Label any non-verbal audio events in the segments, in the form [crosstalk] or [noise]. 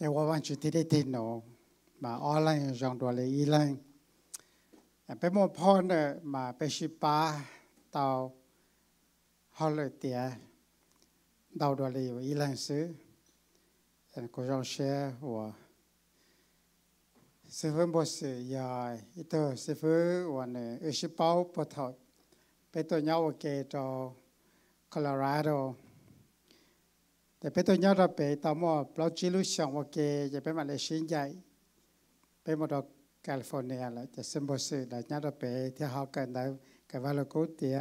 cái hoa văn chỉ thấy tin nó mà online rằng đồ lấy online bé mua phone mà bé ship ba tàu họ lấy tiền đầu đồ lấy ở online xứ cô rằng share của sư phụ bố sư giờ ít sư phụ của này ở ship bao bố thọ bé tôi nhau ở kia Colorado แต่เป็นตัวย่อเราไปต่อมอเราจิลุชองว่าเกจะเป็นมาเลเซียใหญ่เป็นมาดอกแคลิฟอร์เนียแล้วจะเซมบอสือแต่ย่อเราไปที่เขาเกิดได้กับว่าเรากูเตีย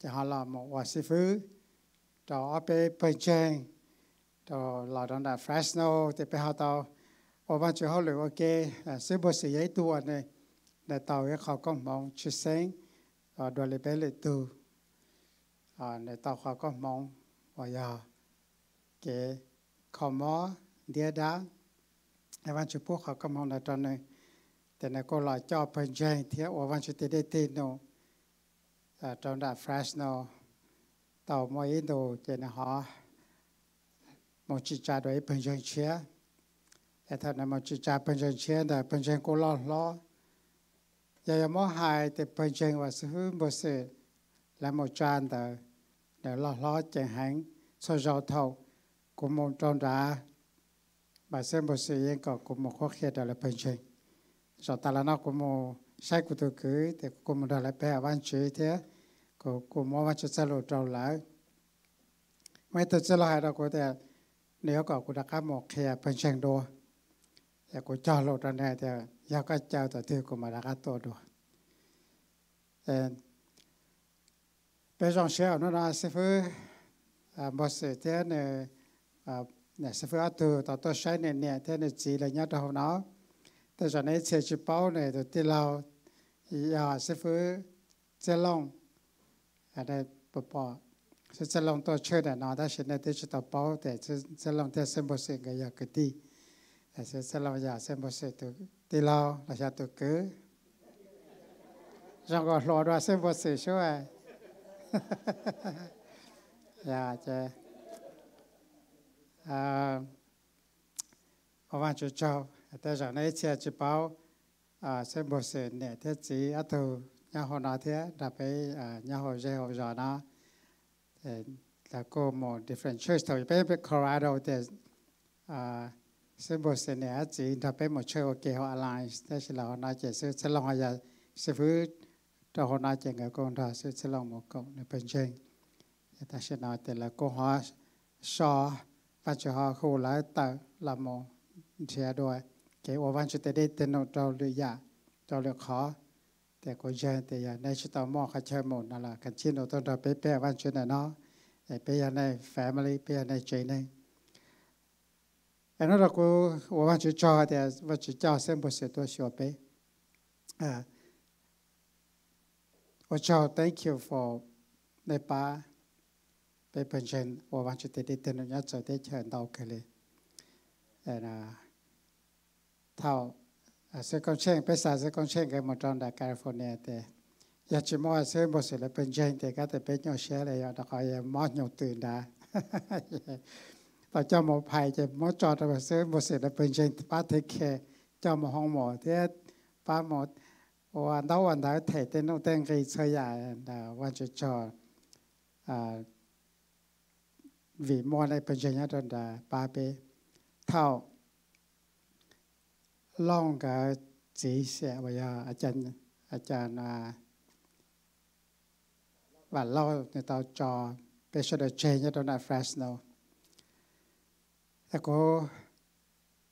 จะเขาเราหมกว่าสิฟื้นต่อไปเปิดเจงต่อหลอดนั้นฟรัสโนแต่ไปเขาต่อว่าบ้านจะเขาเลยว่าเกเซมบอสือใหญ่ตัวเนี่ยในต่อเขาก็มองชื่อเซงโดยเลยไปเลยตัวในต่อเขาก็มองว่ายาว ke khomo dia da e van chu phúc kha cầm hon da ton ne te na ko la cho pa jai thia o van chu te de te no a ton da fresh no tao mo yin do che na ha mo chi cha do e pen chia e ta na một chi cha pen jai chia da pen jai ko lo lo giờ ya mo hai thì pen jai và su hu bo se la một chan da da lo lo che hang so jo thao กุมตอนดาบาเซมบสีองก็กุมข้อเขียดอะไรเป็นเชงสอตาลนากกุมใช้กุตุคือแต่กุมดอะไรแปลวันชีเทก็กุมว่าจะจะลุจาวหลไม่ต้องจะลอยเราก็แต่เนี่ยก็กุดักหมอกเขียเป็นเชงดัวแต่กกูจอดรถนะเดี๋ยวาก็เจ้าต่อที่ยวกูมาละกตัวด้วยเป็นจองเชียวนั่นนะเสพบอสเทียนเนี่ย À, nè sẽ phải từ tao tôi sai nè nè thế này chỉ là nhớ đâu nó thế giờ này chế chỉ bao này rồi tiêu lâu giờ sẽ phải sẽ long ở à, đây bỏ bỏ sẽ sẽ long tôi chơi để nó đã sẽ này thế chế tao bao để sẽ sẽ long thế xem bớt sự cái giờ cái đi sẽ sẽ long giờ xem bớt sự từ tiêu lâu là sẽ từ cứ rằng gọi lo đó xem bớt sự số à [laughs] dạ chứ à ông anh chú cháu tại giờ này chia chỉ bảo à sẽ bổ sẻ nè thế chỉ ở từ nhà họ nói thế là phải à nhà họ dạy họ giờ nó là cô một different church thôi bên bên Colorado thì à sẽ bổ sẻ nè chỉ là bên một church ok họ alliance thế là họ nói chỉ sẽ sẽ lòng họ à, giờ sẽ phứ cho họ nói chỉ người con đó sẽ sẽ lòng một cậu này bên trên ta sẽ nói thì là cô họ so và cho họ khu lái tờ là một thế đuổi cái ô văn cho tới đây tên nó trâu lừa giả trâu lừa khó แต่ก็เยอะแต่อย่างในชุดต่อหม้อเขาเชื่อหมดนั่นแหละกันชิ้นเราต้องเราเป๊ะๆวันชุดน่ะเนาะไอ้เป๊ะในแฟมิลี่เป๊ะในใจในอันนั้นเราก็วันชุดจอแต่วันชุดจอเส้นบทเสียตัวชัวเป๊ะอ่าโอ้จอ thank you for ในป่าเป็นเพื่อนเชิญว่าวันจะติดติดนุญาตจะได้เชิญเรวเคยเลยแต่นะเท่าเซกงเชงเป็นสายเซกงเชงกันหมอนทรอนดาแคลิฟอร์เนียแต่อยากจะมองเซมบอสเลเป็นเชนแต่ก็ต่เป็นยอดเชลเลยอยากจะคอยมอดยงตื่นได้ต่อจะมอภัยจะมอดจอดแต่เซมบอสเลเป็นเชนป้าเทคเคเจ้าหมอห้องหมอเที่ป้าหมดวันเดาววันเดวเทเต้นต้องเต้นกีเชียร์วันจะจอดอ vì mua này bây nhà nhất là ba bê thao long cả chỉ sẽ bây giờ ở chân ở chân là và lo người ta cho bây giờ được chơi nhất là Fresno là cô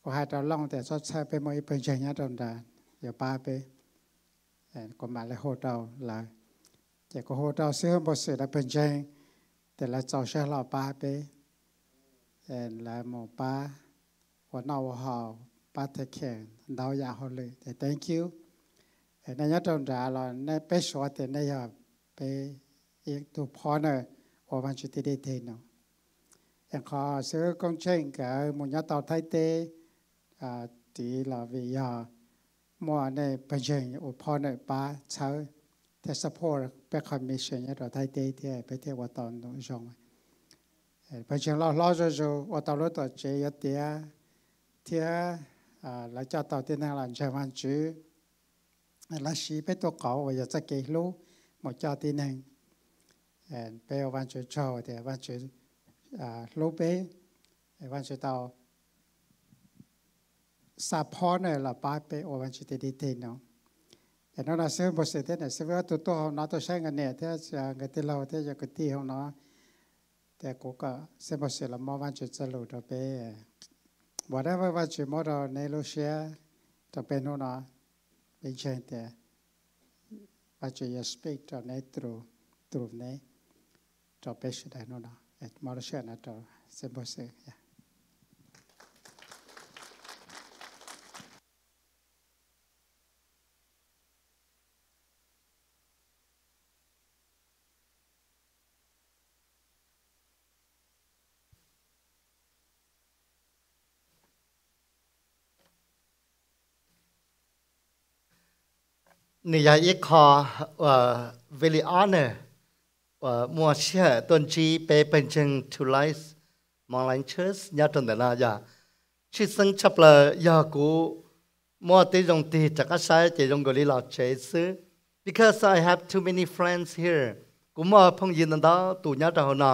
cô hai tao long แต่ชอบใช้ไปมวยเป็นเชงยาดอนดาเดี๋ยวป้าไปแต่ก็มาเลยโฮเดาละแต่ก็โฮเดาเสื้อหมดเสร็จแล้วเป็นเชงแต่ละเจ้าเชื่อเราป้าไปแต่ละหมอป้าหัวหน้าหัวหอป้าเทคแข็งดาวยาเขาเลยแต่ thank you ในยอดตรงดาเราในไปสวดแต่ในยอดไปอีกตัวพอเนอโอวันชุติเดเทนอยังขอซื้อก้องเช่งกับมุญญาต่อไทยเตอ่าตีเราวิยามัวในปัญญาอุปพอเนอป้าเช้า te support pe commission ya ro thai te thì pe te wa ton do jong pe chen lo lo jo jo wa ta lo to che ya te ya te à là cho tàu tiên năng làm cho văn chữ là sĩ bé tổ cầu và giờ sẽ kể lú một cho tiên năng bé văn chữ cho thì văn chữ à lú bé văn chữ tàu support này là ba bé ở văn chữ tiên tiên nó แต่นราเสื่อมบทเสด็จเนี่ยเสื่อตัวตัวของน้าตัวใช้เงินเนี่ยถ้าจะเงินที่เราถ้าจะกุฏิของน้าแต่กูก็เสื่อมบทเสด็จละมอวันจุดสรุปตัวเป้บอกได้ว่าวันจุดมอเราในโลเชียตัวเป็นหัวน้าเป็นเช่นแต่วันจุดจะสปีกตัวในตรูตรูในตัวเป็นเช่นใดหัวน้าแต่มอเราเชื่อนะตัวเสื่อมบทเสด็จนี่ยายคอว่าเวลิออนเนอว่ามัวเชื่อต้นจีเปเป็นจึงทุไลส์มองไลน์เชิร์สยาตนแต่ละยาชื่อสังชับเลยยากูมัวตีตรงตีจากอาศัยจะตรงกุลีหลอดเฉยซื้อ because I have too many friends here กูมัวพงยืนนั่นต่อตูญาตาหนอ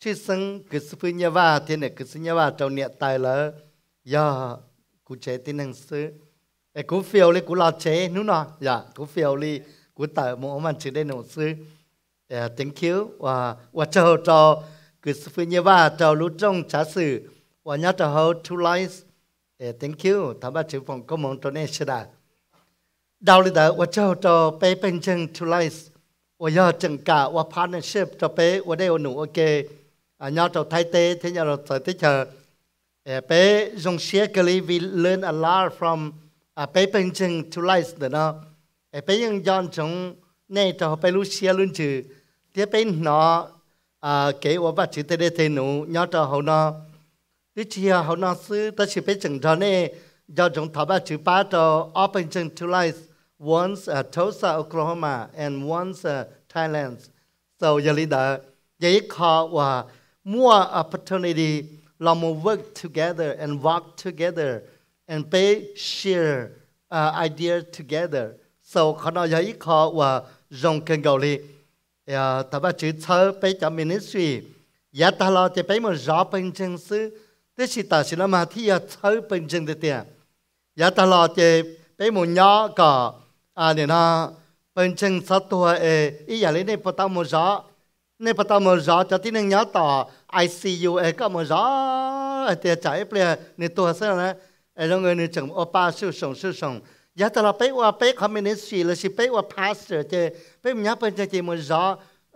ชื่อสังคือสุภีญาวาเทียนเนี่ยคือสุญญาวาเจ้าเนี่ยตายแล้วยากูเฉยตีนังซื้อ e cú phiêu li cú lo chế nú nọ dạ cú phiêu li cú tờ mô man chỉ đây nổ sư e tiếng và và chờ trò cứ phu như ba trò lú trong trả sự và nhớ trò two lines e tiếng khiếu thằng ba phòng có mong trò này sẽ đào lý tờ và chờ trò bé bên chân two lines và giờ chừng cả và partnership trò bé và đây nụ ok nhớ trò thay tế thế nhớ trò tới chờ bé dùng share cái vì learn a lot from à bé bên chân chú lại đó nó à bé ยัง dọn trong này cho bé luôn chứ tiếp bên nó à kế ở bát chữ tê đê tê nụ nhớ cho nó đi chia nó sư ta chỉ bé chân cho này do chúng thảo bát chữ ba cho open chân once Tulsa Oklahoma and once at Thailand so giờ lý đó vậy khó more opportunity là more work together and walk together and they share uh, idea together. So khả năng giấy khó và dùng kênh gạo li. Tại bà chữ thơ bế cho ministry. Giá dạ, ta lo thì bế một rõ bên chân sư. Thế sĩ ta sẽ làm mà thi thơ bên chân tư tiền. Giá ta lo thì bế một nhỏ cả. À nên là bên chân sát tùa ế. Ý giả lý này bà ta một rõ. Nên bà ta mà rõ cho tí nâng nhỏ tỏ. ICU ế e có mà rõ. Thì chảy bè. Nên tùa sẽ là ไอ้เราเงินจังอป้าสู้ส่งสู้ส่งยาตลาเป๊กว่าเป๊กคอมมิวนิสต์สีเลยสิเป๊กว่าพาสเตอร์เจเป๊กมันยาเป็นจะจีมันจ้อ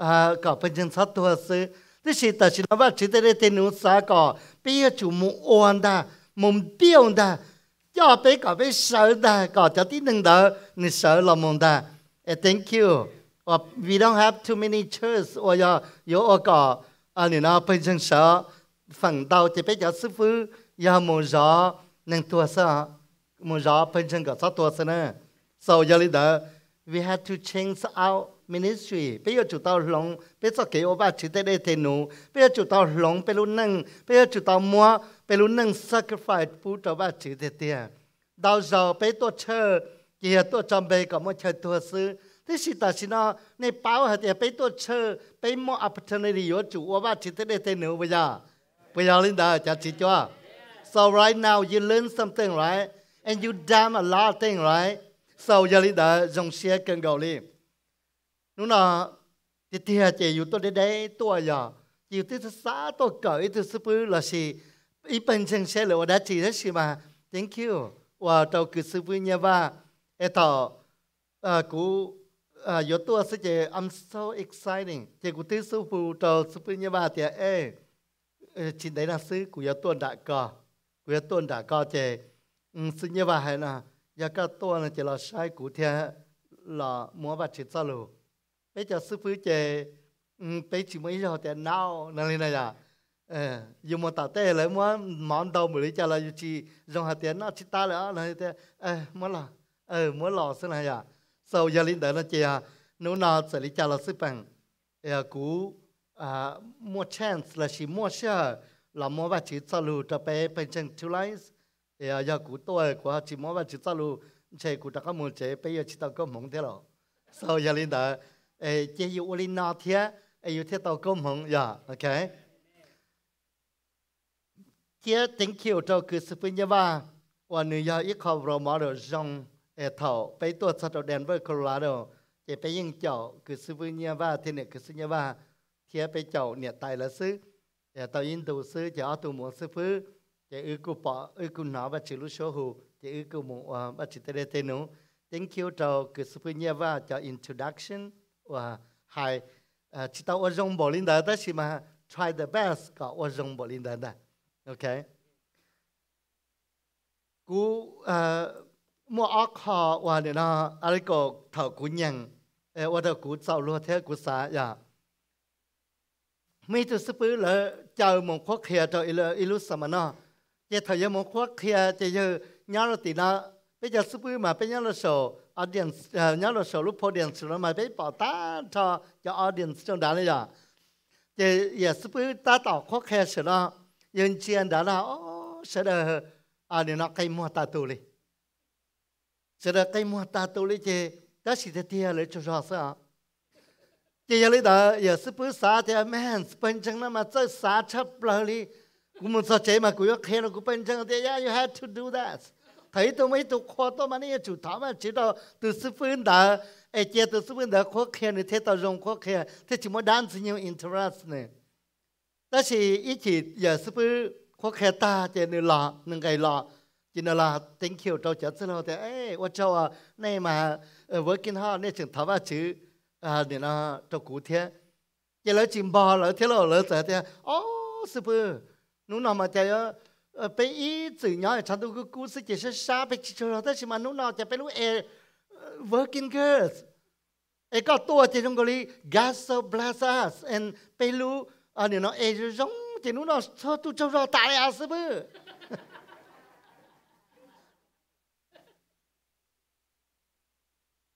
อ่าก็เป็นจังสัตตัวซื้อที่สิแต่สิเราว่าสิแต่ได้เตนุสาก็ปีจูมุอวนดามุมเปี้ยวดาย่อเป๊กก็ไปเสือดาก็จะที่หนึ่งเดอนี่เสือละมุนดาเอ้ thank you or we don't have too many churches or your your or ก็อันนี้นะเป็นจังเสือฝั่งเดาจะไปจะซื้อฟื้อยาโมจ้อ nang tua sa mu ่ง p อ n chang ga sa t u เ sa na so ย a li ดา we had to change o u r ministry ไปยอจุดตอหลงไปสเกอบาชิดได้เทนูไปยอจุดตอหลงไปรุ่นนั่งไปยอจุดต่อมัวไปรุ่นนั่ง sacrifice ผู้ตบาชิดเตียดาวเอาไปตัวเชอเกียตัวจำเบกับมัวเชอตัวซื้อ ที่สิตาชินาในเป้าเหตุไปตัวเชอไปมัวอัปเทนริยจุอบาชิดได้เทนูไปยาไปยาลินดาจัดชิดจ้า So right now you learn something, right? And you damn a lot of things, right? So giờ lý đỡ dòng xe cần gầu li. Nó là thì tia chỉ yếu tôi đến đây tôi giờ chỉ tôi xã tôi cởi tôi sư phụ là gì? Ý bên chân xe lửa đã chỉ rất gì mà. Thank you. Và tôi cứ sư phụ nhà ba. Ê thọ ờ, cú yếu tôi sẽ chỉ I'm so exciting. Chỉ cú tôi sư phụ tôi sư phụ nhà ba thì ê chỉ đấy là sư của yếu tôi đã có với tuần đã có chế sinh như vậy là giờ các tuần là chỉ là sai cụ thể là mua vật chỉ cho luôn bây giờ sư phụ chế bây chỉ mới giờ tiền nào nên này là dù mà tạo tế lấy mua món đầu mới lấy cho là chỉ dùng hạt tiền nó chỉ ta là này thế mua là ờ mua lò xin này à sau giờ linh đời là chế à nếu nào sẽ lấy cho là sư bằng cú mua chance là chỉ mua share ลำามัวว่าชิสลูจะไปเป็นเชิงทุไลส์เออยากูตัวกว่าชิมัวว่าชิสลูเชกูตะก็มูเชไปยาชิตะก็มองเท่าเอาอยยาลินดาเอเจยูอุลินนาเทียเอยู่เทตะก็มองยาโอเคเทียติงคิวเ้าคือสพินยาวาวันนี้ยาอีกคขบเรามาเดจงเอเท่าไปตัวสตอเดนเวอร์โคโลราโดจะไปยิงเจ้าคือสพินยาเทเนคือสพินยาาเทียไปเจ้าเนี่ยตายแล้วซื้อ tàu แต่ตอนยินดูซื้อจะเอาตัวหมอนซื้อฟื้อจะอือกูปออือกูหนอบัจิลุโชหูจะอือกูหมอบัจิเตเรเตนุ ờ, thank you cho cứ sư phụ nhé và cho introduction và hai ờ, chỉ tàu ở trong bộ linh đó đó chỉ mà try the best có ở trong bộ linh đó đó ok cú ờ, mua ốc họ và nó ở cái thảo cú nhằng ở đâu cú sau luôn thế cú xả yeah dạ. มีตัวสปื้อเลยเจ้ามงควักเขียตัวอิลอิลุสมานาจะถอยมงควักเขียจะยืนยาลตินาไปจะสปื้อมาไปยาลโสอเดียนยาลโสลุพอเดียนสุรมาไปปอตาทอจะอเดียนจงดาเลยจ้ะเจอย่าสปื้อตาต่อควักเขียเสนายืนเชียนดาลาอ๋อเสดอันนี้นักไก่มัวตาตุลีเสดไก่มัวตาตุลีเจ้าสิทธิ์เทียเลยจะรอซะ thì thì mà 这些里头也是不啥的，man you had to do that. that。thấy tôi mấy tôi khó tôi mà nãy chủ thảo mà chỉ đâu từ sư phương đã ai chơi từ sư phương đã khó khăn thì thế tao dùng khó khăn thì chỉ muốn dance nhiều interest này đó chỉ ý chỉ giờ sư phương khó khăn ta chơi nửa lọ nửa ngày lọ chỉ nửa lọ tính kiểu trâu chả sư lâu thế ấy tôi trâu à này mà ờ, working hard này chẳng thảo mà chứ à để nó cho cụ thế giờ lỡ chìm bò lỡ thế lỡ thế thế ô sư phụ mà chơi ở ờ, bé ý từ nhỏ chẳng đâu cứ cú sức chỉ sẽ xa bé chỉ cho mà nó nào chơi bé lúc air e, ờ, working girls ấy có tua chỉ trong cái lý gas blast and bé lúc à để nó air e giống chỉ nó nào thôi tôi cho ra tại à sư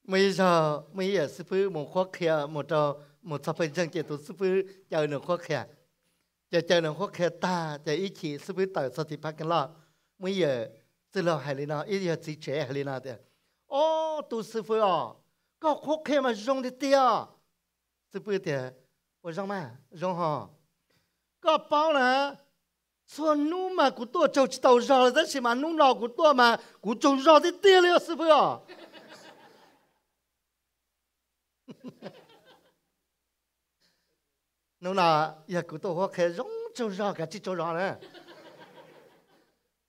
ไม่เยอะไม่เยอะซื้อพื้นหมดข้อแข็งหมดเออหมดสะเป็นจังเจตุซื้อพื้นเจอหนังข้อแข็งเจอเจอหนังข้อแข็งตาเจออิจฉาซื้อพื้นแต่สติปัญญาเราไม่เยอะเจอเราฮารินาอิจฉาสีแจฮารินาแต่อ๋อตัวซื้อออกก็ข้อแข็งมันร้องได้เตี้ยซื้อพื้นแต่我说嘛然后ก็เปล่านะช่วยนุ่มมันกุ้ยตัวเจ้าเจ้ารอได้ใช่ไหมนุ่งเรากุ้ยตัวมันกุ้ยจุนรอได้เตี้ยเลยอ๋อซื้อออก nó là giờ cụ tôi hoa khé rong cho ra cả chỉ cho ra nè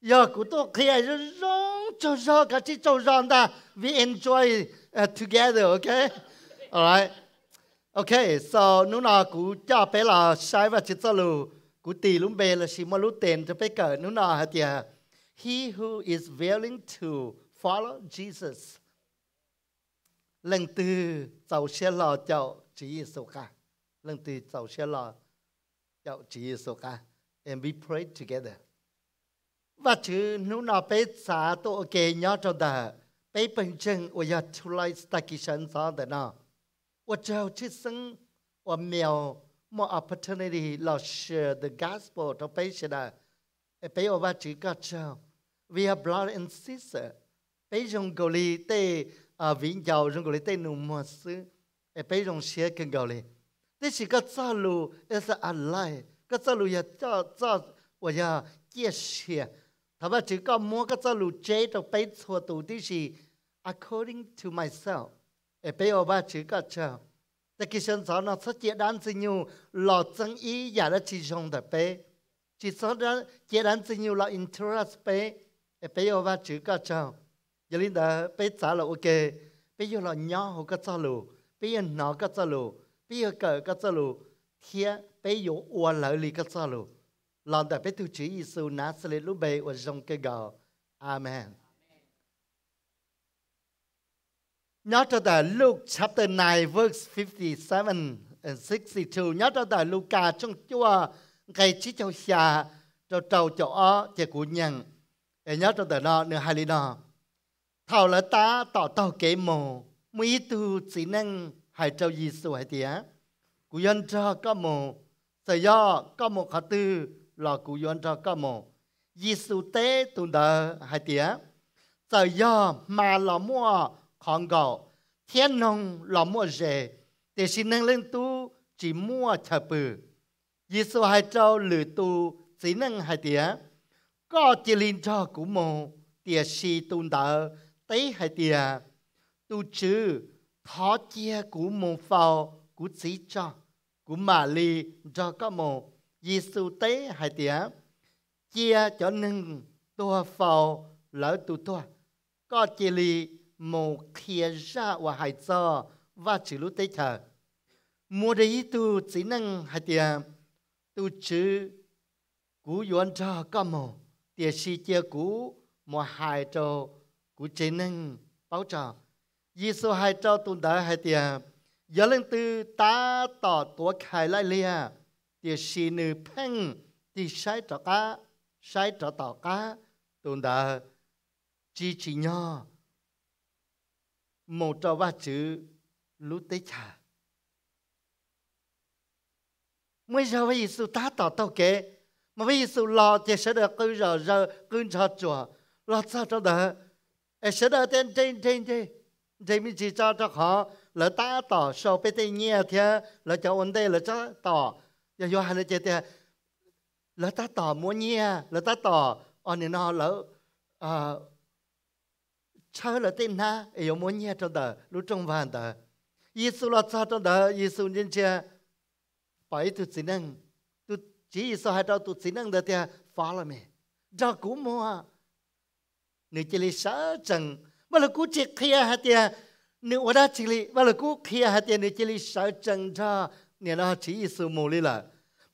giờ cụ tôi khé rong cho ra cả chỉ cho ra ta we enjoy uh, together okay alright okay so nó là cụ cha bé là sai và chỉ cho lù cụ tì lúng bề là xí mà lú tiền cho bé cỡ nó là hả he who is willing to follow Jesus lần từ cháu xe lò cháu chỉ số ca lần từ cháu xe lò cháu chỉ số ca and we pray together và chứ nếu nào bé xã tổ ok nhớ cho đà bé bình chân ở nhà thu lại station sao đó nào. ở cháu chứ sinh ở mèo more opportunity to share the gospel cho to patient a pay chứ, to cháu, We are blood and sister. Patient goli te 啊，文教宗教哩，对侬陌生，也被容血更高嘞。这是个走路也是安来，个走路也走走，我呀介绍。他把这个某个走路介绍被错读的是，according to myself，也被我把这个叫。在介绍那他简单子语，老曾一也得轻松的被。介绍的简单子语，老 interesting 被，哎，我把这个叫。giờ linh đã bây giờ là ok bây giờ là nhỏ hồ cái trả lù bé giờ nó cái trả lù bé giờ cái cái trả lù thia bé giờ ua lỡ lì cái trả lù lòng đã bé tu chỉ Giêsu Nazareth lúc bé và trong cái gạo Amen Nhớ cho ta Luke chapter 9 verse 57 and 62 Nhớ cho ta Luca trong chúa Ngày chỉ cho xa Cho trâu cho ó Chè của nhận Nhớ cho ta nó Nữa hai lý nó thảo là ta tỏ tỏ kế mồ mỹ tu chỉ năng hải châu gì sủa tía cú yên cho có mồ sở do có mồ khả tư là cú yên cho có mồ gì sụ tế tu đờ hải tía sở do mà là mua con gạo thiên nông là mua rẻ để xin năng lên tu chỉ mua chờ bự gì sụ hải châu lử tu chỉ năng hải tía có chỉ linh cho cú mồ tiếc si tu đờ tế hay tìa tu chứ khó chia cú mô phao cú chí cho cú mà li cho có mô giê xu tế hay tìa chia cho nâng tua phao lỡ tu tua có chia li mô khía ra và hại cho và chữ lũ tế thờ mua đấy tu chỉ năng hay tìa tu chứ cú yuan cho có mô tìa si chia cú mô hại cho cú chế nâng báo trò Giêsu hai cho tuần đã hai tia giờ lên từ ta tỏ tua khai lại lia à. tia xì nư phăng tia sai trò cá sai trò tỏ cá tuần đã chi chi nhò, một trò ba chữ lú tế chả mới giờ với Giêsu ta tỏ tao kế mà với Giêsu lo thì sẽ được cứ giờ giờ cứ cho chùa lo sao cho đỡ ai sẽ đợi tên trên trên trên trên mình chỉ cho cho họ lỡ ta tỏ sâu bê tê nhẹ thế lỡ cho ổn đây lỡ cho tỏ giờ vô hai lỡ ờ, chơi thế lỡ ta tỏ mua nhẹ lỡ ta tỏ ở nên nó lỡ à chơi lỡ tên na ai mua nhẹ cho đỡ lúc trong vàng đời Giêsu là cha trong đời Giêsu nhân chia bảy tu sĩ năng tu chỉ Giêsu hai đâu tu sĩ năng đời thì phá là mẹ ra cú mua nữ chỉ lý sợ chừng mà là cú chỉ kia hạt tiền nữ ở đó chỉ lý mà là cú kia hạt tiền nữ chỉ lý sợ chừng cho nè nó chỉ sự mù lý là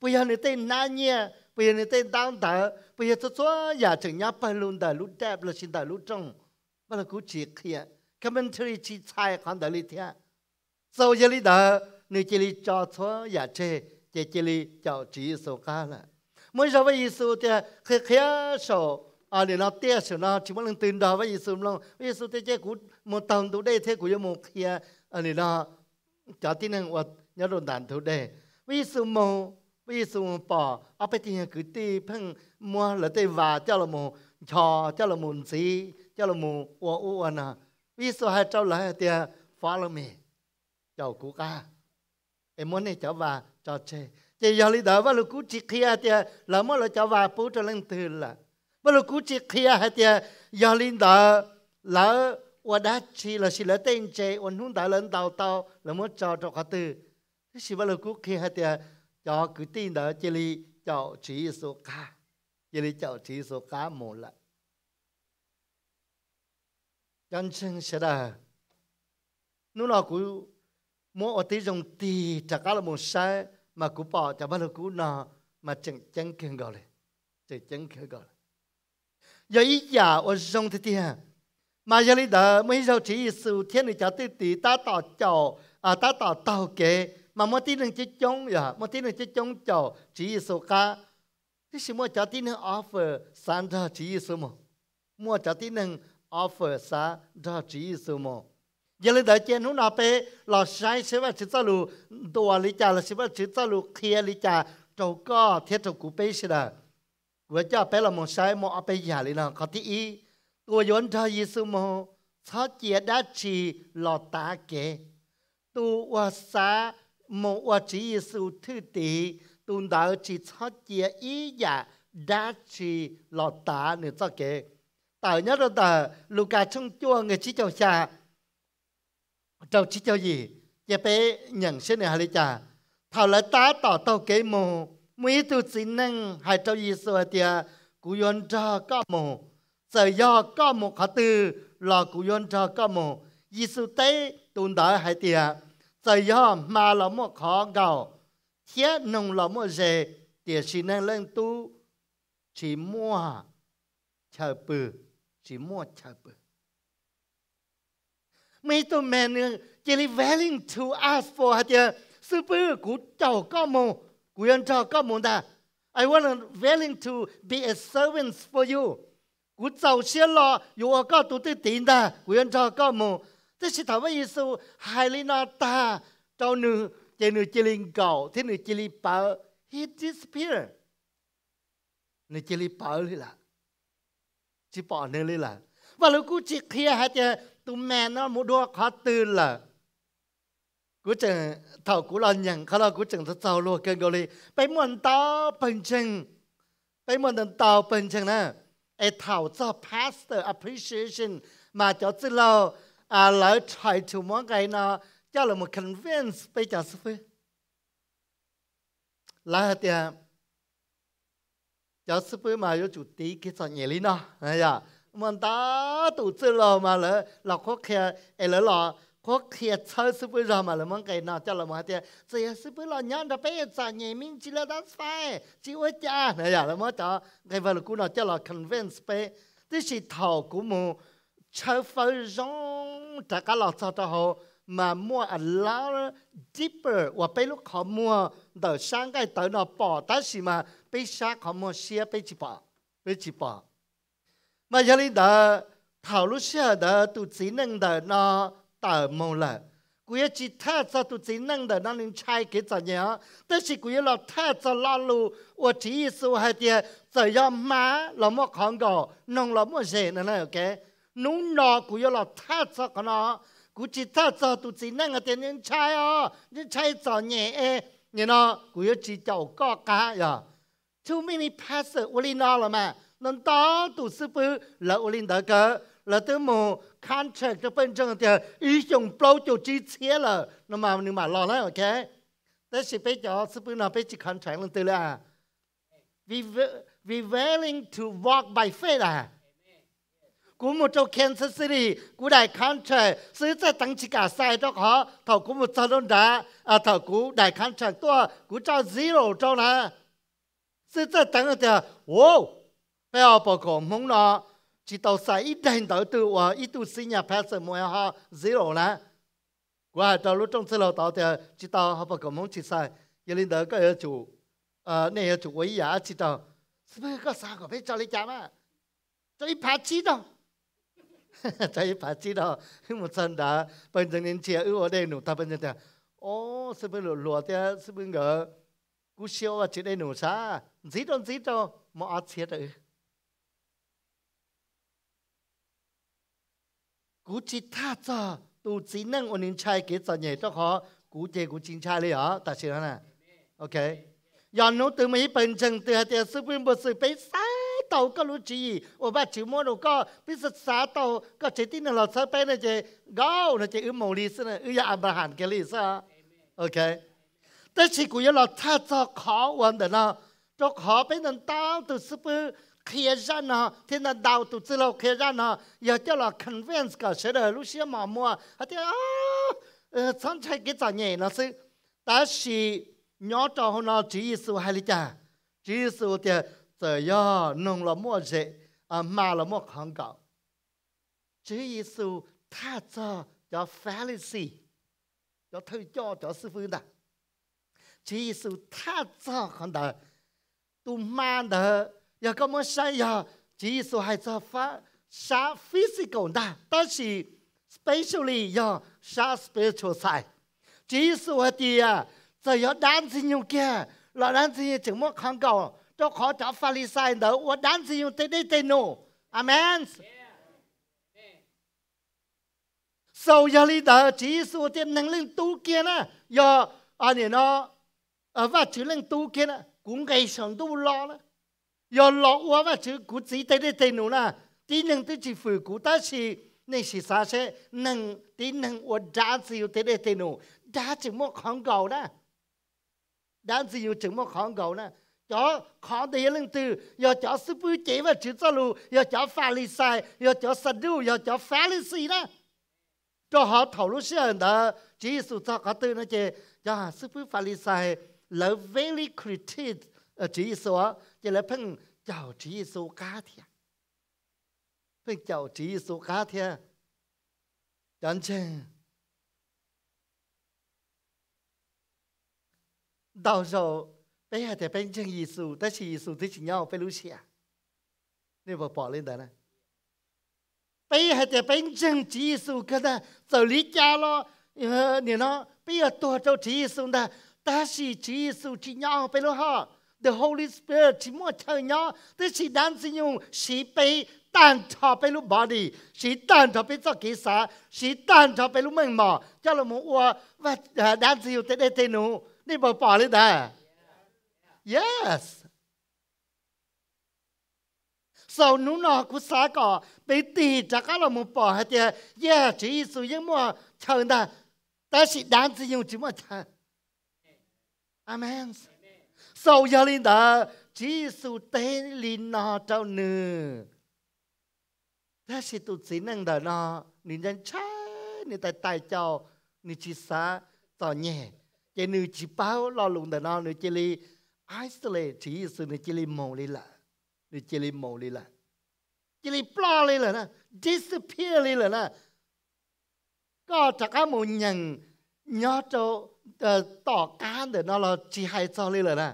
bây giờ nữ tên na nhia bây giờ nữ tên đang thở, bây giờ tôi xóa giả chừng nhá bay luôn đời lúc đẹp là xin đời lúc trong mà là cú chỉ kia commentary chỉ sai khoản đời lý thế sau giờ lý đó nữ chỉ lý cho xóa giả chê chỉ chỉ lý cho chỉ số ca là mới ra với Giêsu thì khi khi số à để nó tiếc sự nó chỉ muốn tin đó với Giêsu long Giêsu thế chế của một tầng thủ đây thế của một kia à để nó cho tin rằng vật nhớ đồn đàn thủ đây với Giêsu mồ với Giêsu bỏ ở bên giờ cứ ti phăng mua là tê và cho là mồ cho cho là mồ gì cho là mồ uo uo nà với Giêsu hai trâu lại thì follow me cháu cú ca em muốn này cháu và cho chơi chỉ giờ đi đỡ và lúc cú chỉ kia thì là mới là cháu và bố cho lên từ là bà giờ cú chỉ kia hay tiệt giờ linh đó là và đã chỉ là chỉ là tên chế và chúng ta lên tàu tàu là muốn cho cho khát tư chỉ bà giờ cú kia hay tiệt cho cứ tin đó chỉ là cho chỉ số ca, chỉ là cho chỉ số ca một lại nhân sinh sẽ là nó là cú mỗi ở tí dòng tì chả cá là một sai mà cú bỏ chả bà giờ cú nọ mà chẳng chẳng kiêng gọi เลย chẳng chẳng kiêng gọi 有一家我用的的，马家里的每周只数天的家对地打打叫啊打打到给，嘛么天能接种呀，么天能接种叫只数家，这是么家天能 offer 三的只数么，么家天能 offer 三的只数么。giờ lên đợi chen hú nào pe lò sai sẽ vào chữ tao đồ lý cha là sẽ vào chữ tao lù kia lý cha trâu co thiết trâu cú pe sẽ là vừa cho bé là một sai một bé già lên nào có tí ý tôi cho Giêsu mô cho chị đã chỉ lọ tá kệ tu xa mô qua chỉ Giêsu thứ tỷ tu đạo chỉ cho chị ý giả đã chỉ lọ tá nữa cho kệ tờ nhớ rồi tờ Luca trong chua người chỉ cho cha chỉ cho gì chị bé nhận xét này hà cha thảo lại tá tỏ tao kế mô mấy tu chính năng hai trâu y sơ tia cú yon cho có mồ sở do có một khả tư là cú yon cho có mồ y sư tế tồn tại hai tia sở do mà là một khó gạo thế nông là một dề tia chỉ năng lên tu chỉ mua chờ bự chỉ mua chờ bự mấy tu mẹ nữa chỉ là vailing to ask for hai tia sư bự cú chầu có mồ quyền cho có muốn ta I want willing to be a servant for you cú giàu xe lo dù ở có tụ tư tiền ta quyền cho có muốn. thế sẽ thảo với Giêsu hai lý na ta cho nữ chỉ nữ chỉ linh cầu thế nữ chỉ linh bảo he disappear nữ chỉ linh bảo lý là chỉ bỏ nữ lý là và lúc cú chỉ khía hai chỉ tụi mẹ nó mua đồ khó tư là cú chừng thầu cú lo nhận khá là cú chừng thật giàu luôn kêu gọi bây muốn tao bình chừng bây muốn đến tao bình chừng ai thầu cho pastor appreciation mà cho tự à lỡ chạy chủ món cái nó cho là một convince bây giờ sư phụ là thì cho mà có chủ tí cái sao nhẹ lý à muốn tao tự tự lo mà lỡ lọc khó ai lỡ 我开车是不是那么的？我们给弄掉了么的？这也是为了娘的面子，人民吃了的饭。结果第二，那家那么大，给我的姑娘掉了，肯定赔。这是头骨么？抽风中，这个老早的好，没摸阿拉，滴不，我背了壳么？到山里到那跑，但是么，背山壳么，些背几跑，背几跑。马来西亚的，大陆些的，都只能在那。tờ mông lợ quý chỉ tha cho tụ chỉ năng đỡ năng linh trai cái cho nhớ tức chỉ quý là tha cho lo lù và chỉ yêu hai tia giờ do má là một con gò nông là một rể nữa này ok nú nọ quý là tha cho con nó quý chỉ tha cho tụ chỉ năng ở tiền linh trai ó linh trai cho nhẹ e, nhớ nó quý chỉ chậu có cá giờ dạ. too many passes ulin đó là mà Nông đó tụ sư phụ là ulin đó cơ ลล้วมมงงคัันนนจจจจะะเเปป็่ยยีีา了的ห c o n t ล a c t 就变成的，一种包就直接了，那么ป嘛老了 OK，但是别叫是不那别去 contract 了对ะ w e we willing to walk by faith ะกูมุจเคนซัสซิรีกูได้คันเชซื้อจะตั้งชิกาไซดอกหอเถ้ากูมุจโดนดาอ่าเถ้ากูได้คันเชตัวกูเจ้า zero เจ้านะซื้อจะตั้งเดียวโอ้ไปเอาปกมงเนาะ chỉ tàu sai ít đành tàu từ và ít tu sinh nhà phát sự mua ha zero nè qua tàu lúc trong zero tàu thì chỉ tàu họ phải cầm mông chỉ sai giờ linh đỡ cái chủ ờ này chủ quấy giả chỉ tàu sao có sao có phải cho lý chả mà cho ít phát chỉ đâu cho ít phát chỉ đâu một sân đã bên dân nên chia ưu ở đây nụ ta bên dân thì ô sao bên lụa lụa thì sao bên ngờ cú siêu và chỉ đây nụ xa, dít đâu dít đâu mà ăn chết rồi กูจิตท่าจะตูจีนั่งอนนนชัยเกิดสัวนหญ่ต้องขอกูเจกูจินชาเลยเหรอตัดเชื่อนะโอเคย้อนนู้ตื่นมาเป็นจังเตือเตือสืบอเป็นบทสืไปสาเต่าก็รู้จีโอ้บ้าชิ๋วโมโนก็พิศษาเต่าก็เจตินเราซะไปนะเจก้าวนะเจอึมโมลีสนะอึยาอับราฮันเกลีซะโอเคแต่ชิกูยเราถ้าจะขอวันเดนะจะขอไปนั่นเต้าตื่นสืบ可以认啊，听那道读字了可以认啊。要掉了 c o n v e r e n c e 的时候，路线茫啊，还听啊。呃，刚才给咱念了是，但是你要找那这一首还里讲，这一首的怎样弄了么子啊？买了么康高，这一首太早要翻了西，要头交掉十分的。这一首太早，很能都慢的。又咁樣細呀，主耶穌係就發殺 physical 的，但是 spiritually 要殺 spiritual amen. side。主耶穌係啲啊，就有單子用嘅，嗱單子怎麼看夠？都可找法利賽人，我單子用啲啲啲弄，阿門。sau giờ đi đó chỉ số tiền năng lên tu kia nè giờ anh nó và chỉ lên tu kia nè cũng gây sống tu lo nè nu nu na na da da da 要落我嘛就古只得得得努啦，第能得只回古，但是那是啥些能第能我打只有得得得努，打怎么扛搞呢？打只有怎么扛搞呢？cho khó để lên từ giờ cho sư phụ chế và chữ cho lù giờ cho pha lý sai giờ cho sạch đu giờ cho pha lý sĩ na cho họ thảo lúc xưa đó chỉ sự cho có từ nó chế cho sư phụ phá lý sai là very creative 呃，啊，基督！就来碰教基督卡的，碰教基督卡的，反正到时候别还得变成一艘，但是基的挺娘，别露馅，你不保了得呢？别还变成圣基督，可是走离家了，呃，你呢？不要多教基督的，但是基督挺鸟飞露哈。the Holy Spirit chỉ mua thời nhỏ thế chỉ đang sử dụng chỉ bị tan thọ bị lúc body chỉ tan thọ bị cho kỹ sa chỉ tan thọ bị lúc mình mò cho là muốn ua và đang sử dụng thế đây thế nu đi bỏ bỏ lên đây yes sau nu nó cú sa cỏ bị tì chắc là muốn bỏ hết tiền yeah chỉ sử dụng mua thời đó ta chỉ đang sử dụng chỉ mua thời amen sau gia linh đã chỉ su tên linh nọ trao nữ thế thì tụt sĩ năng đời nọ nên dân chá nên tại tại chào nên chỉ xa tỏ nhẹ cái nữ chỉ bao lo lùng đời nọ nữ chỉ li isolate chỉ su nữ chỉ li mồ li lạ nữ chỉ li mồ li lạ chỉ li plo li lạ nè disappear li lạ nè có chắc có một nhận nhớ cho tỏ cá để nó là chỉ hay cho li lạ nè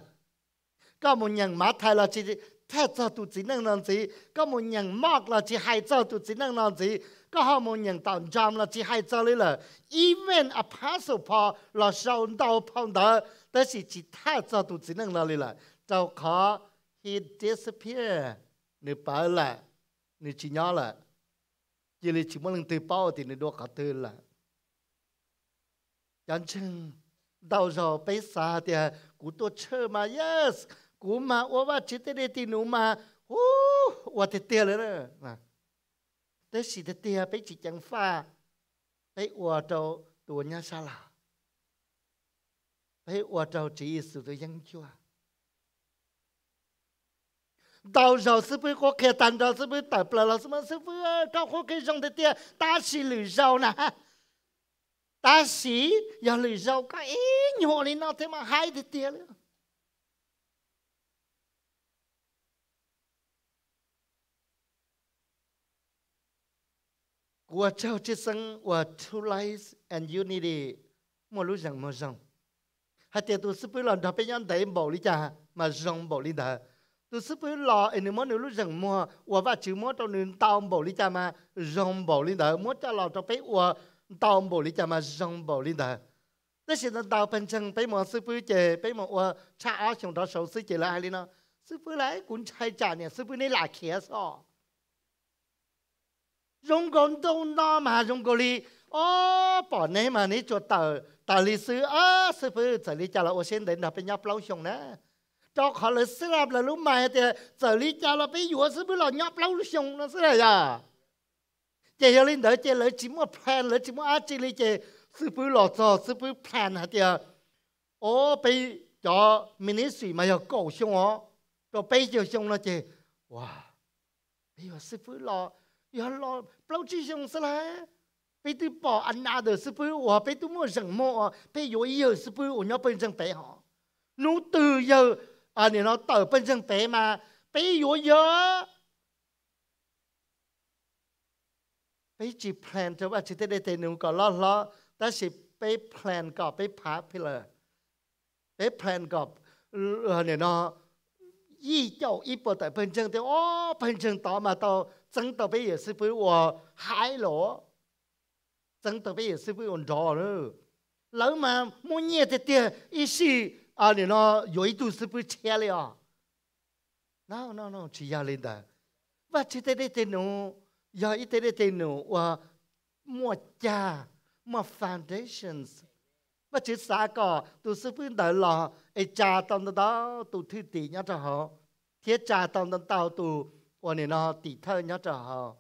có một nhân má thay là chỉ thế cho tụi chỉ năng làm gì có một nhân mắc là chỉ hai cho tụi chỉ năng làm gì có họ một nhân tạo jam là chỉ hai cho lấy là even a Paul là sau đầu phong đó đó là chỉ thế cho tụi chỉ năng làm lấy là đâu có he disappear nửa bảo là nửa chỉ nhớ là chỉ là chỉ muốn lần từ bao thì nửa đua cả từ là chẳng chừng đầu rồi bây giờ thì cũng tôi chơi mà yes cú mà ô ba chỉ tê đi nụ mà ô ô tê tê nữa đó mà tê xì tê tê bé chỉ chẳng pha bé ô trâu tuổi nhà xa là bé ô trâu chỉ sự tôi dân chua. đầu rồi sư phụ có khe tàn rồi sư phụ tại bờ rồi sư phụ sư phụ cao khó khe trong tê tê ta xì lử rau nè ta xì giờ lử rau có ý nhổ lên nó thế mà hai tê tê nữa của châu chi sang của two lives and unity mà lúc rằng mà rằng hạt tiền tôi sắp lần đó bên nhân đấy bảo lý cha mà rằng bảo lý đó tôi sắp lo anh em muốn lúc rằng mua và và chữ mua trong nền tao bảo lý cha mà rằng bảo lý đó muốn cho lo trong bên của tao bảo lý cha mà rằng bảo lý đó thế thì nó tao bên chân bên mà sắp chế bên mà và cha áo trong đó sầu sư chế là ai đi nó sắp lại cũng chai cha nè sắp này là kia so rong con đâu na, mà dùng con li ô bỏ nấy mà nấy cho tờ tờ li sư ơ, sư phụ tờ li cha là ô xin đến là bên nhập lâu xong nè cho họ là sư làm là lúc mai thì tờ li cha là bên dùa sư phụ là nhập lâu xong nó sư này à chỉ cho linh đỡ chỉ lấy chỉ một plan lấy chỉ một ác chỉ lấy chỉ sư phụ lọ cho sư phụ plan hả thì ô bây cho ministry mà giờ cổ xong ó cho bây giờ xong nó chỉ wow bây giờ sư phụ lọ ยอนรอเปล่าชีสงสลายไปตู้ปออันนาเดือสปือว่าไปตู้มั่วสังม่วไปอยูเยอสปือว่าเนาะเป็นจังเต๋หอนู้ตื่อเยออันนี้เนาะเต๋อเป็นจังเต๋มาไปอยู่เยอะไปจีแพลนจะว่าจะได้เต็นูก็ล้อล้อแต่สิไปแพลนก็ไปพักไปเลยไปแพลนกอเนี่ยเนาะยี่เจ้าอีโปอแต่เป็นจังเต๋อเป็นจังต่อมาต่อ真的被也是被我害了，真的被也是被我抓了。老嘛，莫捏的的，一是啊，你那有一度是被切了。No no no，只要领导，我只得的的侬，要一得的的侬，我莫加莫 foundations，我只三个都是被得了，一家当得到都退地伢子好，铁家当得到都。我呢那底特那着好，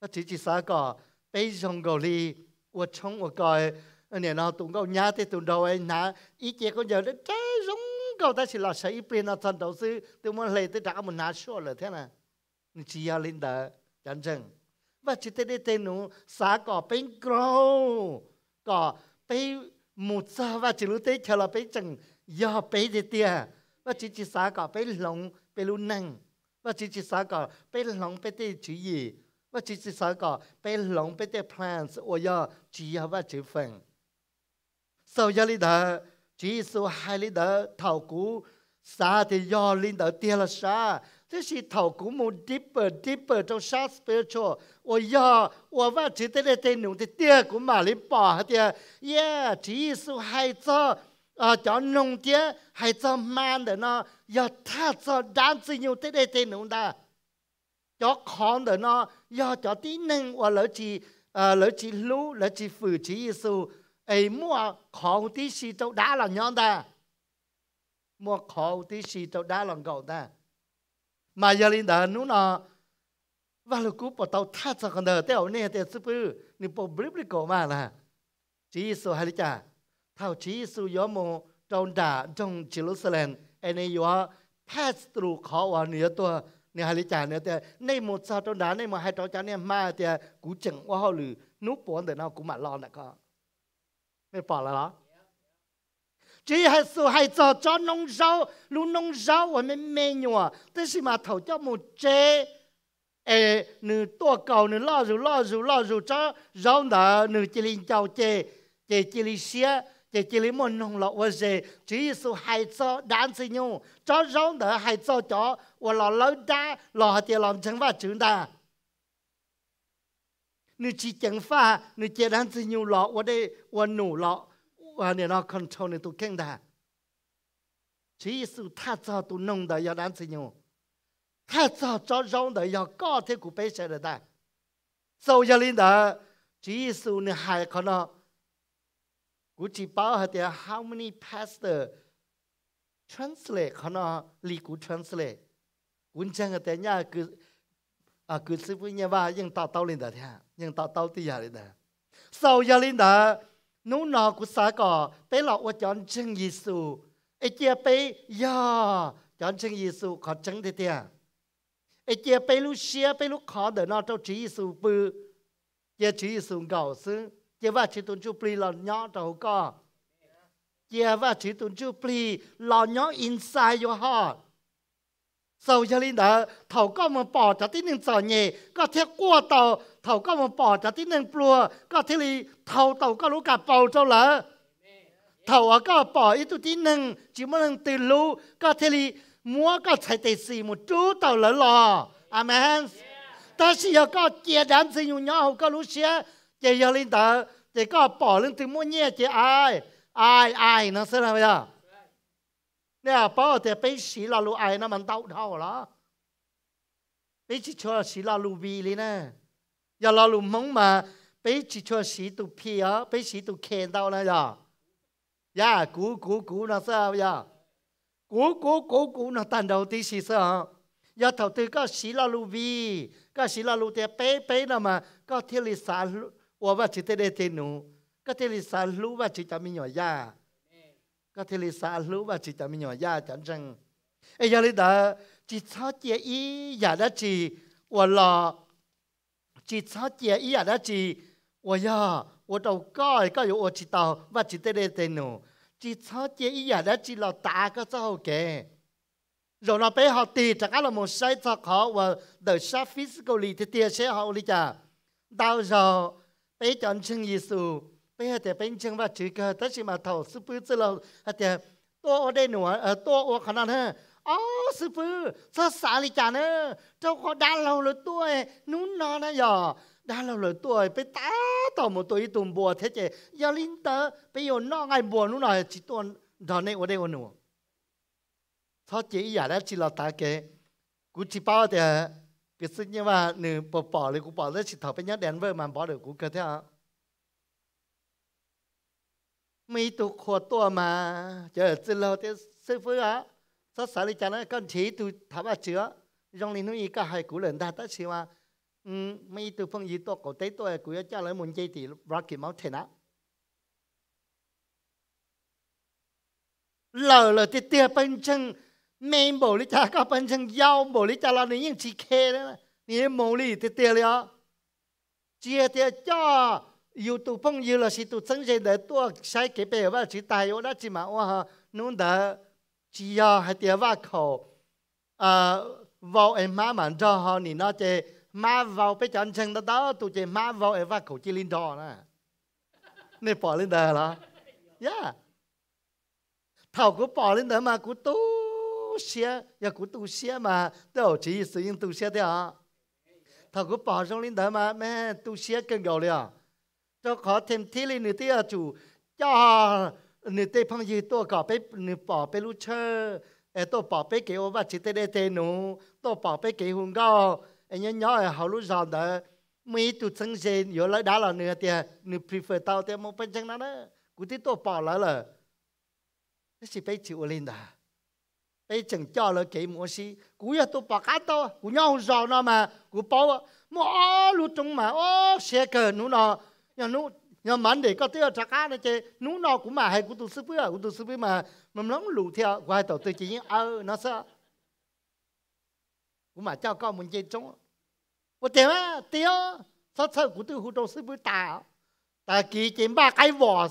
那只只啥个北上高里，我冲我改，我呢那东高伢的东高哎那一节个有的再中高，但是老师一边那战斗是，对我来的咱们拿说了，天呐，你只要领导认真，我只得的得侬啥个变高，个被木扎我只路得吃了被整，要被的点，我只只啥个被龙被路能。ว่าจิจิสาก็เป็นหลงไปได้จีว่าจิจิสาก็เป็นหลงไปได้แพลนส์我要จีว่าจีฟง受压力的，即使害力的头骨，啥的压力的跌了啥，这些头骨么 deeper deeper 都啥 spiritual，我要我把这的的的弄的跌骨马里巴的，耶，即使害着。ờ cho nông chế hay cho man để nó giờ tha cho đan sinh nhiều thế đây thế nông đa cho con để nó giờ cho tí nâng và lỡ chỉ ờ lỡ chỉ lú lỡ chỉ phụ chỉ Giêsu ấy mua khó tí xí tàu đá là nhon ta mua khó tí xí tàu đá là gạo ta mà giờ linh đà nú nó và vâng lúc cú bỏ tàu tha cho con đời tao nè tao sư phụ nị bỏ bíp đi cổ mà nè, chỉ Giêsu hay là thao chí su gió mô trong đà trong Jerusalem anh ấy gió pass through khó ở nửa tua nửa hai lý trả nửa tia nay một sao trong đà nay một hai trò chán em ma tia cú chừng qua hao lử núp bốn để nào cũng mà lo nè co, nên bỏ là đó chỉ hai số hai giờ cho nông rau lũ nông rau và mình mê nhòa thế thì mà thầu cho một chế ê nữ tua cầu nữ lo dù lo dù lo dù cho rau đã nữ chỉ linh chào chế chế chỉ linh xía chỉ chỉ lấy một nông lọ và chỉ Giêsu hay cho đàn sinh nhau cho rong đỡ hay cho cho và lọ lâu đa lọ thì làm chẳng và chúng ta chỉ chẳng pha nữ chỉ đàn sinh nhau lọ và đây và nụ lọ và để nó control nên tụ kinh đà chỉ Giêsu tha cho tụ nông đỡ giờ sinh nhau tha cho cho rong đỡ giờ có thể cụ bế sẽ được ta sau giờ linh chỉ Giêsu nữ hay con nó chỉ bảo hạt there how many pastor translate họ nó li cú translate cũng chẳng hạt there nhà cứ à cứ sư phụ nhà ba nhưng ta tao lên đó thà nhưng ta tao thì giờ lên đó sau giờ lên đó nú nọ của xã cỏ bé lọ qua chọn chân Giêsu ai chia bé giờ chọn chân Giêsu khó chân thế thà ai chia bé lúc xia bé lúc khó đợi nó tao Chúa Giêsu bự chia Chúa Giêsu gạo xứ เจ้าว่าชีตุนจูปลีหล่อนย่อตาก็เจ้าว่าชีตุนจูปลีหล่อนย่อ i อินไซยูฮอ h สาวชลินเดอเขาก็มาปอดจากที่หนึ่งสอนเย ก็เทียกัวเต่าเขาก็มาปอดจากที่หนึ่งปลัว ก็เทลีเท่าเต่าก็รู้กับเป่าเจ้าเหรอเท่าก็ปอดอีตุที่หนึ่งจิมันตื่นรู้ ก็เทลี มัวก็ใช้เตสีหมดจู้เต่าเหรอหล่ออามนแต่เสียก็เจียดันสิอยู่ย่าก็รู้เชีย chị giờ lên tờ chị có bỏ lên từ mua nhẹ chị ai ai ai nó sẽ làm vậy nè bỏ thì bây xí là lu ai nó mình đau đau đó bây chỉ cho xí là lu vi đi nè giờ là lu mong mà bây chỉ cho xí tu phi á bây xí tụ khen đau nè giờ ya cú cú cú nó sẽ làm vậy cú cú cú cú nó tàn đầu tí xí sao giờ thầu tư có xí là lu vi có xí là lu thì bé bé nào mà có thiết lý sản 我ว่าจิตเดเจนูก็เทลิสารู้ว่าจิตจะมีหน่อยยาก็เทลิสารู้ว่าจิตจะมีหน่อยยาจังจังไอ้ยาลิดาจิตชอบเจียอีอยากได้จีว่าหลอจิตชอบเจียอีอยากได้จีว่าย่าว่าเราก้อยก็อยู่ว่าจิตเอาว่าจิตเดเจนูจิตชอบเจียอีอยากได้จีเราตาก็เจ้าแก่ rồi nó bé họ tì chắc là một sai thật họ và đời sa physical thì tiền sẽ họ đi chả đau rồi ไปจอนเชิงยิสูไปแต่เป็นเชิงว่าชื่อก็ทัศมาเท่าสืบือเราแต่ตัวอได้หนัวเออตัวอ้ขนาดนั้นอ๋อสืบือสัสาลิจานเออเจ้าขอด้านเราเลยตัวนุ่นนอนนะหยอด้านเราเลยตัวไปตาต่อมตัวอีตุ่มบัวเทเจยาลินเตอร์ไปอยู่นอกไอ้บัวนู่นหน่อยจิตตัวดอนในอวได้อวหนูท้อเจียอยากได้จิตเราตาเกกูจิป้าเดีย cái sự như mà nửa bỏ bỏ lấy cũng bỏ rất chỉ thở bên nhớ đèn vơi mà bỏ được cũng cơ thế à mấy tu khổ tua mà chờ từ lâu thế sư phụ á sao xả lý cha nó con chỉ tu thả ba chữa trong linh nó y hai cú lần đa tất, chỉ mà mấy tu phong gì tu cổ tế tu cú cha lấy muốn chơi thì rocky mountain á lờ lờ tiệt tiệt bên chân lý lý có là là chỉ chỉ kê bố cho kế tài đó mà hay khẩu 面无你加个本身腰无你加了你用起开了，你无力得得了，接着叫有都朋友了是都真正的多晒给别话去带有那起码我哈弄得只要还得话口，呃，vào ờ, em má mà cho họ thì nó chơi má vào cái chân chân đó đó tụi chơi má vào em và khẩu chi linh đò nè nên bỏ lên đờ là yeah thầu cứ bỏ lên đờ mà cứ tu xe giờ cũng tu xe mà đâu chỉ sử dụng tu xe đấy à thằng cũng bỏ trong linh đời mà mẹ tu xe cần giàu liền cho khó thêm thế lên nữa thì chủ cho nửa thì phong gì tôi có bé nửa bỏ bé lúc chơi ai tôi bỏ bé kiểu và chỉ tới đây thế nữa tôi bỏ bé kiểu hùng cao em nhớ nhớ hậu lúc giàu đấy mấy tụt sân sen giờ lại đá là nữa thì nửa prefer tao thì một bên chân đó đó cũng thì tôi bỏ lại là nó chỉ bé chịu linh đó ấy chẳng cho là cái mua xí cú giờ tôi bỏ cá to cú nhau giò nó mà cú bao mà lú trong mà ó xe cờ nú nó nhà nú nhà mắn để có tiêu trả cá nó chơi nú nó cũng mà hay cú tôi sư bữa à, cú tôi sư bữa mà mà lắm lù theo quay tàu tôi chỉ ơ ờ, nó sợ cú mà cho con mình chơi tiêu, kỳ ba cái vỏ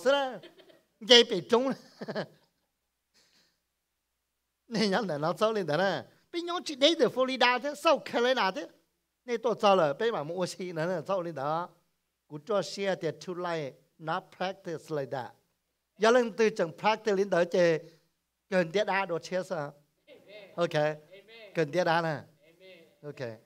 trúng. [laughs] 你让领导找你的呢？别用去你的福利大的，找去了那的？你多找了，别盲目相信人来找你得。Good 出来 s u y practice 来 i a t 要能对准 practice，领导就跟你答多谢了。OK，跟你答呢 OK。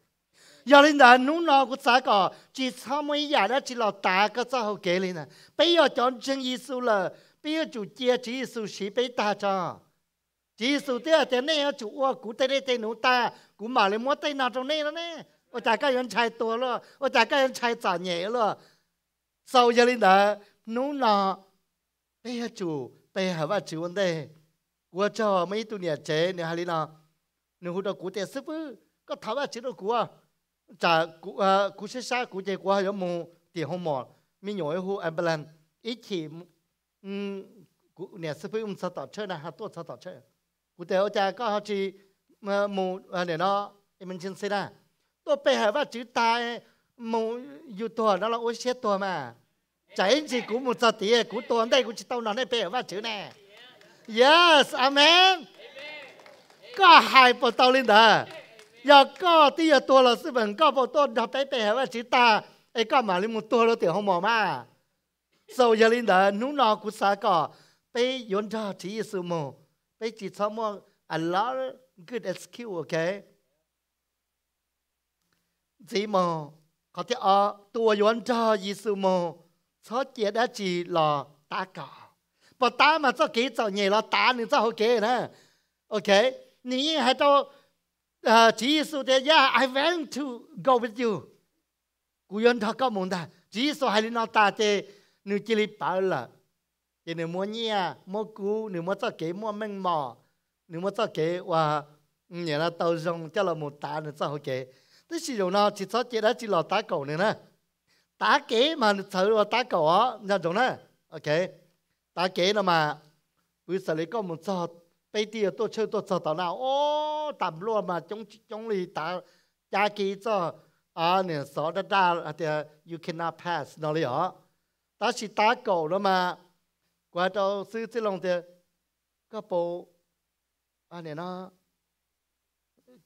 要领导弄弄，我咋搞？这草莓一的斤老大个咋好给你呢？不要讲正义思了，不要就坚持意思，被打仗？chỉ số thế thế nè, chủ ở cụ tây tây nụ ta cú mà lấy mua tây nào trong nè, nè ở tại các nhân chạy tua rồi ở tại các nhân chạy già nhẹ rồi sau giờ linh đó nụ nọ tây chủ tây hà và chủ vấn đề của cho mấy tu nhà chế nhà hà linh nọ nụ hụt cụ tây sư phụ có thảo và chế đồ cụ à chả cụ à cụ sẽ sa cú chế qua giống mù tiền không mỏ mi nhồi hu ambulance ít chỉ um cụ nhà sư phụ um sao tỏ chơi là hà tuột sao tỏ chơi à? cụ thể hỗ trợ có họ chỉ mù à, để nó mình chân xe ra tôi bề hỏi vào chữ ta mù dù tuổi đó là ôi xe tuổi mà chảy gì cũng một giờ tí cũng tuổi đây cũng chỉ tao nói đây bề hỏi vào chữ nè. yes amen có hai bộ tao lên đó giờ có tí giờ tôi là sư vẫn có bộ tôi đọc bề hỏi vào chữ ta ấy có mà lên một tôi nó tiểu không mỏ mà sau giờ lên đó nú nó cũng xa cỏ bề yốn cho chỉ sư mù bây chỉ thọ mong a lot of good excuse okay gì mà có thể ở tua yuan cho Giêsu mà cho chia đã chỉ là ta cả bà ta mà cho kỹ cho nhẹ là ta nên cho ok nè à, I want to go with you, cho hãy ta chỉ bảo là thì nếu mua nhà mua cú nếu mua cho kế mua măng mỏ nếu mua cho kế và nhà là tàu rồng cho là một tá nữa cho kế tức chỉ đồ nó chỉ cho chế đó chỉ là tá cầu nữa nè tá kế mà thử là tá cầu á nhận đúng nè ok tá kế là mà bây giờ lấy có một cho bây giờ tôi chơi tôi cho tàu nào ô tạm luôn mà chống chống lì tá cha kế cho à nè sợ đã đa thì à, you cannot pass nó lý hả ta chỉ tá cầu đó mà qua cho sư sư lòng thì các bộ anh này nó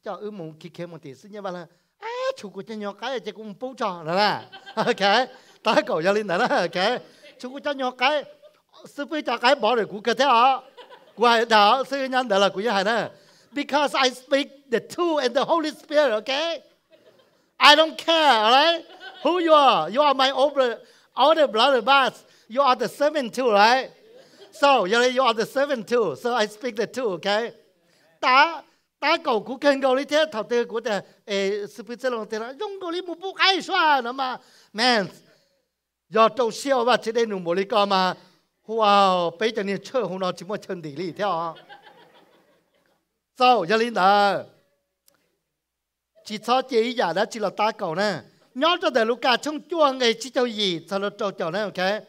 cho ư mong kí kê mong thì sư nhớ là à chú của cho nhỏ cái chỉ cũng bố cho rồi là ok ta cầu gia linh đó ok chú của cho nhỏ cái sư phụ cho cái bỏ rồi cũng cái thế à qua đó sư nhân đó là cũng như này because I speak the two and the Holy Spirit OK, I don't care all right who you are you are my older older brother but you are the servant too right So you you are the servant too. So I speak the two, okay? Ta ta cầu của kênh cầu lý thế thảo tư của the a spiritual long thế là dùng cầu lý một bộ ai xóa nó mà man. Yo trâu siêu và chỉ đây nụ mồ lý co mà wow bây giờ nên chơi hôm nào chỉ một chân tỷ lý theo. So you lý đó chỉ cho chị giả đó chỉ là ta cầu nè. Nhớ cho đại lúc cả trong chuông ấy chỉ cho gì cho nó trâu trâu nè, okay?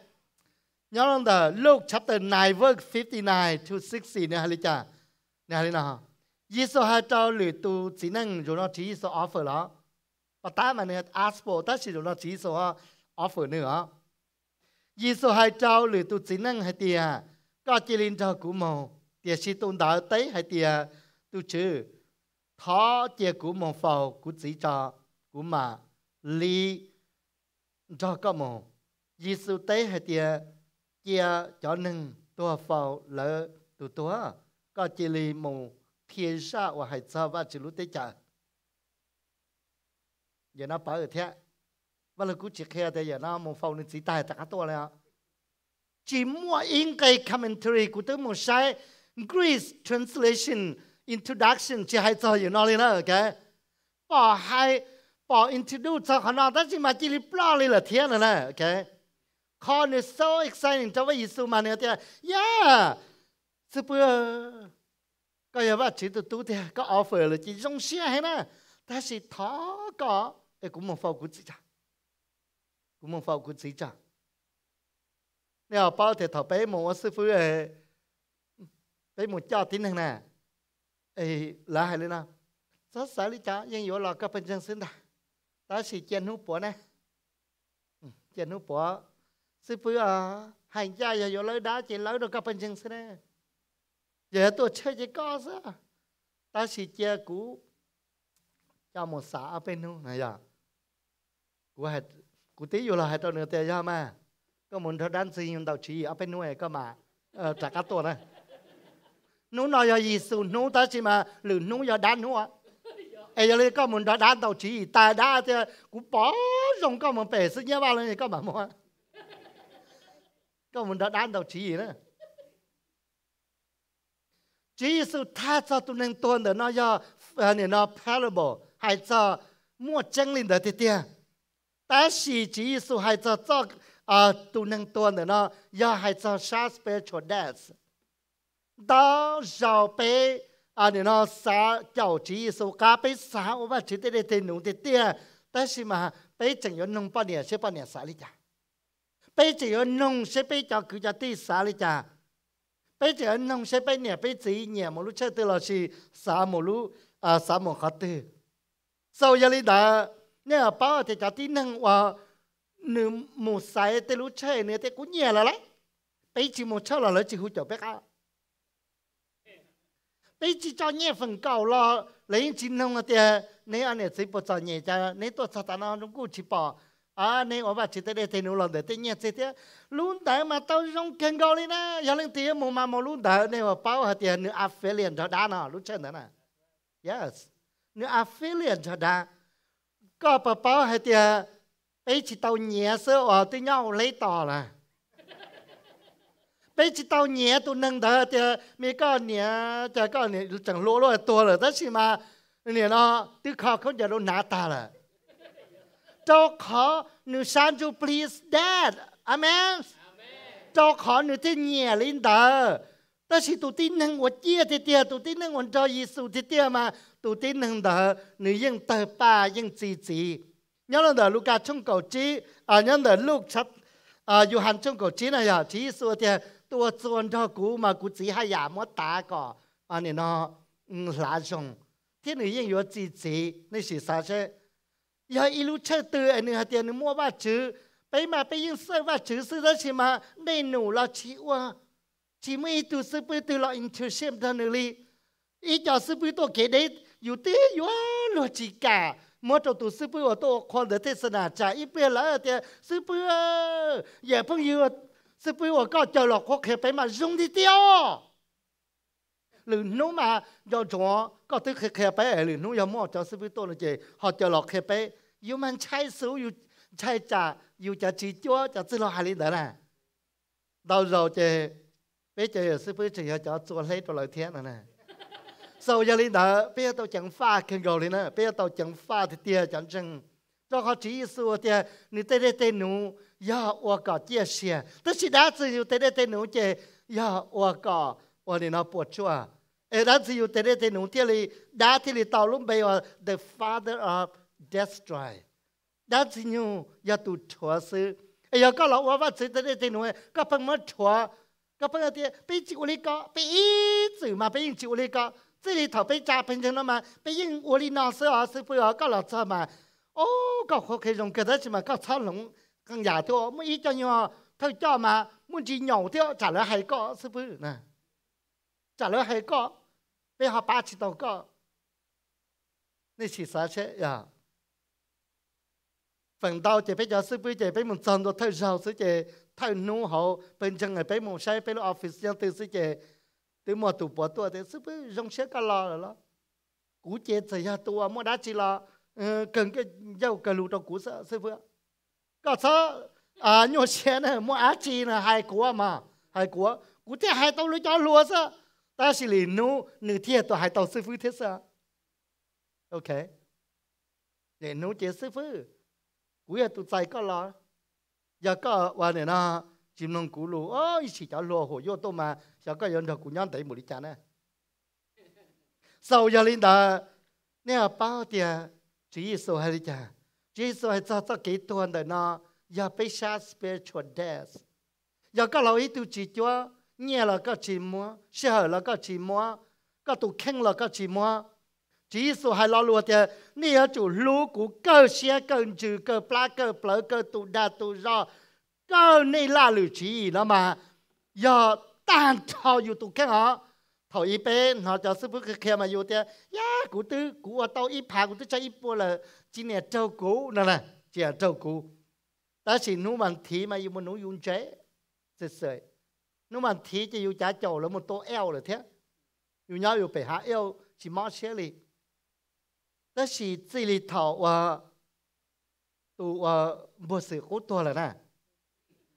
nhớ là Luke chapter 9 verse 59 to 60 nè hali cha nè hali nào Giêsu hai trao lử tu chỉ năng rồi nó chỉ Giêsu offer đó và ta mà nè aspo ta chỉ rồi nó chỉ Giêsu offer nữa Giêsu hai trao lử tu chỉ năng hay tia có chỉ linh cho cú màu tia chỉ tôn đạo tế hay tia tu chữ thó tia cú màu phào cú chỉ cho cú mà lý cho có màu Giêsu tế hay tia chia cho nâng tua phao lỡ tụ tua có chỉ lì mù thiên sa và hải sa và chỉ lúc tế chả giờ nó bảo ở thế và là cứ chỉ khe thì giờ nó mù phao nên chỉ tài tất cả tua này chỉ mua in cái commentary của tôi một sai Greece translation introduction chỉ hay cho giờ nó lên nữa cái bỏ hay bỏ introduce cho nó tất chỉ mà chỉ lì bao lì là thế này ok? Corn is so exciting. Tawa mà mane tia. Yeah. Super. Có yếu bà chỉ tụi tụi tia. Có offer là chỉ dùng xe hay nè. Ta sẽ thó có. Ê cũng mong phao của chị cha, Cũng mong phao của chị cha. Nếu bao thể thọ bé mong sư phụ ê. Bé mong cha tin thằng nè. Ê là hay lên nào. Rất xa lý cha, Nhưng vừa là các bên chân sinh ta. Ta sẽ chèn hút bỏ nè. Ừ, chèn hút bỏ. สิเพื่อหายใจอย่าลอยด้าจีลอยดอกกับเป็นจังสิเนอย่าตัวเชื่อใจก็อซะตาสีเจ้ากูจะหมดสาเป็นนู่นไหนยะกูให้กูตีอยู่ละให้ตัวเนื้อเตี้ยามา ก็หมือนทอดันซีนเตาชีเอาเป็นนู่นก็มาจากกัตตัวนะนู้นอยยีสูนู้นตาสีมาหรือนู้นยอดันนู้นเอเยเลยก็หมือนทอดันเตาชีตาด้าเจ้ากูป๋อส่งก็หมืนเป๋ซึ่งเนี้ยว่าเลยก็แบบว่า根本他单到起呢。Jesus 他这都能断的那要呃你那 parable 还这莫真理的这点，但是 Jesus 还这这啊都能断的那要还这 spiritual death，到小辈啊你那啥叫 Jesus 咖啡啥我把这点点弄的点，但是嘛被整有弄半年，这半年啥哩呀？เจอนงเชไปจอคือจะตีสาลิจาไปเจอนงเชไปเนี่ย ไปจีเนี่ย มรู้เชื่อตัวเราชีสามรู้อ่าสามขอตือเศร้ายาลิดาเนี่ยป้าจี่จะตีนั่งว่าหนึ่งหมู่สายเตรู้เชื่อเนี่ยเตกุเนี่ยละละไปจีหมู่เชื่อละลจีหูจบไปก้าไปจีจอเนี่ยฝังเก่าละเลยจีนงเตียในอันเนี่ยสิบปีจอเนี่ยจะในตัวสถานะนุ่งกู้ชีปอ à nên ông bà chỉ thấy đây thì nụ lòng để thấy nhẹ thế thế luôn đợi mà tao trong kênh gò lên á giờ lên tiếng một mà mồm luôn đợi nên mà bao hạt tiền nữa affiliate cho đa nó lúc chân đó nè yes nữa affiliate cho đa, có bà bao hạt tiền bây chỉ tao nhẹ sơ ở tới nhau lấy tỏ là bây chỉ tao nhẹ tụi nâng thở, thì mấy con nhẹ cho con nhẹ chẳng lỗ lỗ tua rồi đó chỉ mà nè nó tự khó không giờ nó nát ta là cho khó nữ san du please dad amen cho khó nữ thế nhẹ lên ta chỉ tụ tin năng của chia thì tia tụ tin năng của cho Giêsu thì tia mà tụ tin năng tờ nữ yên tờ ba yên chỉ chỉ nhớ là tờ Luca trong cầu chi à nhớ là lúc chắc à dù hàn trong cầu chi này à chỉ Giêsu thì tua chuan cho cú mà cú chỉ hay giả mất tá cỏ à này nó ừ, lá rồng thế nữ yên yếu chỉ chỉ nên chỉ sao chứ ยาอิลูเชื่อตือเนื้อเตียนมั่วว่าชื้อไปมาไปยิ่งเสื้อว่าชื้อซื้อแล้วชิมาได้หนูเราชีว่าชีมีตัวซื้อปืนตัวเราอินเทอร์เชมทันลีอีจอซื้อปืนตัวเกดอยู่ตี้ยัวโลจิกาเมื่อตรวตัวซื้อปืนตัวคนเดือดเทศนาจ่าอีเปลี่ยนแล้วเตียซื้อปืนอย่าเพิ่งยืดซื้อปืนก็เจอหลอกโคเคไปมาจุ่มทีเตียวหรือนู้มายอัวก็ตึกเขเคไปหรือนู้ยอมอจอซื้อปืนตัวเลยเจ้าเจอหลอกเคไป有们拆手有拆炸有จะจีจ้วจะซื้อเราหาลินเดอร์น่ะเราเราจะไปเจอซื้อเพื่อจะจะจวนให้ตัวเราเทียนน่ะเราจะลินเดอร์ไปตัวจังฟ้าขึ้นเกาหลีน่ะไปตัวจังฟ้าที่เตี้ยจังจังเราเขาจีสัวเตี้ยนี่เต้เต้หนูย่าอวกาเจียเสียแต่สิดาซื้ออยู่เต้เต้หนูเจย่าอวกาวันนี้เราปวดชั่วเอรันซื้ออยู่เต้เต้หนูเที่ยลีดาที่ลีเต่าลุ่มไปว่า the father of 打死的，男子牛也都吃死。哎呀，哥老，我问你，这里怎么喂？哥不能吃，哥不能的。被鸡窝里搞，被鹰走嘛，被鹰窝里搞。这里头被家喷成了嘛，被鹰窝里挠死哦，死不了。哥老知道嘛？哦，搞活开种茄子嘛，搞草龙刚雅多，没一招鸟偷抓嘛，没只鸟跳下来害哥，是不是呢？下来害哥，被好八千多哥，你吃啥去呀？phần đau chỉ phải cho sư phụ chỉ phải một tuần rồi thay rau sư chỉ thay nụ hậu bên chân người phải một sai phải lo office nhân từ sư chỉ từ một tủ bỏ tua thì sư phụ rong xé cả lo rồi đó cú chế thời gian tua à, mua đá chỉ là ờ, cần cái dầu cần lụt trong cú sợ sư phụ có sợ à nhiều xe này mua á chỉ là hai cú à mà hai cú cú thế hai tàu lúa cho lúa sợ ta chỉ lì nụ nửa thiệt tao hai tàu sư phụ thế sợ ok để nụ chế sư phụ quý tụ chạy có lo giờ có và này na chim nông cú lù ơi chỉ cho lùa hồ vô tô mà giờ có dân thật cũng nhắn tới một đi chán này sau giờ linh đà nè bao tiền chỉ số hai đi chán chỉ số hai cho cho kỹ tuần đời giờ bây xa spiritual death giờ có lâu ít tụ chỉ cho nhẹ là có chỉ mua sẽ là có chỉ mua có tụ khen là có chỉ mua chỉ số hai lo lụa thì nè chủ lú của cơ xe cơ trừ cơ pla cơ plơ cơ tụ đa tụ do cơ nè là lử chỉ đó mà giờ tan thao อยู่ตรงแค่หอถอยไปหอจะซื้อพวกเคมาอยู่เตียยากูตื้อกูเอาเตาอีผากูตื้อใจอีปัวเลยจีเนี่ยเจ้ากูนั่นแหละเจ้าเจ้ากูแต่สินู้มันทีมาอยู่มันนู้ยุนเจ๊เสยนู้มันทีจะอยู่จ้าเจ้าแล้วมันโตเอวเลยเทียอยู่เงาอยู่ไปหาเอวสิมอเชลี่但是这里头啊，都啊，不是好多了呢，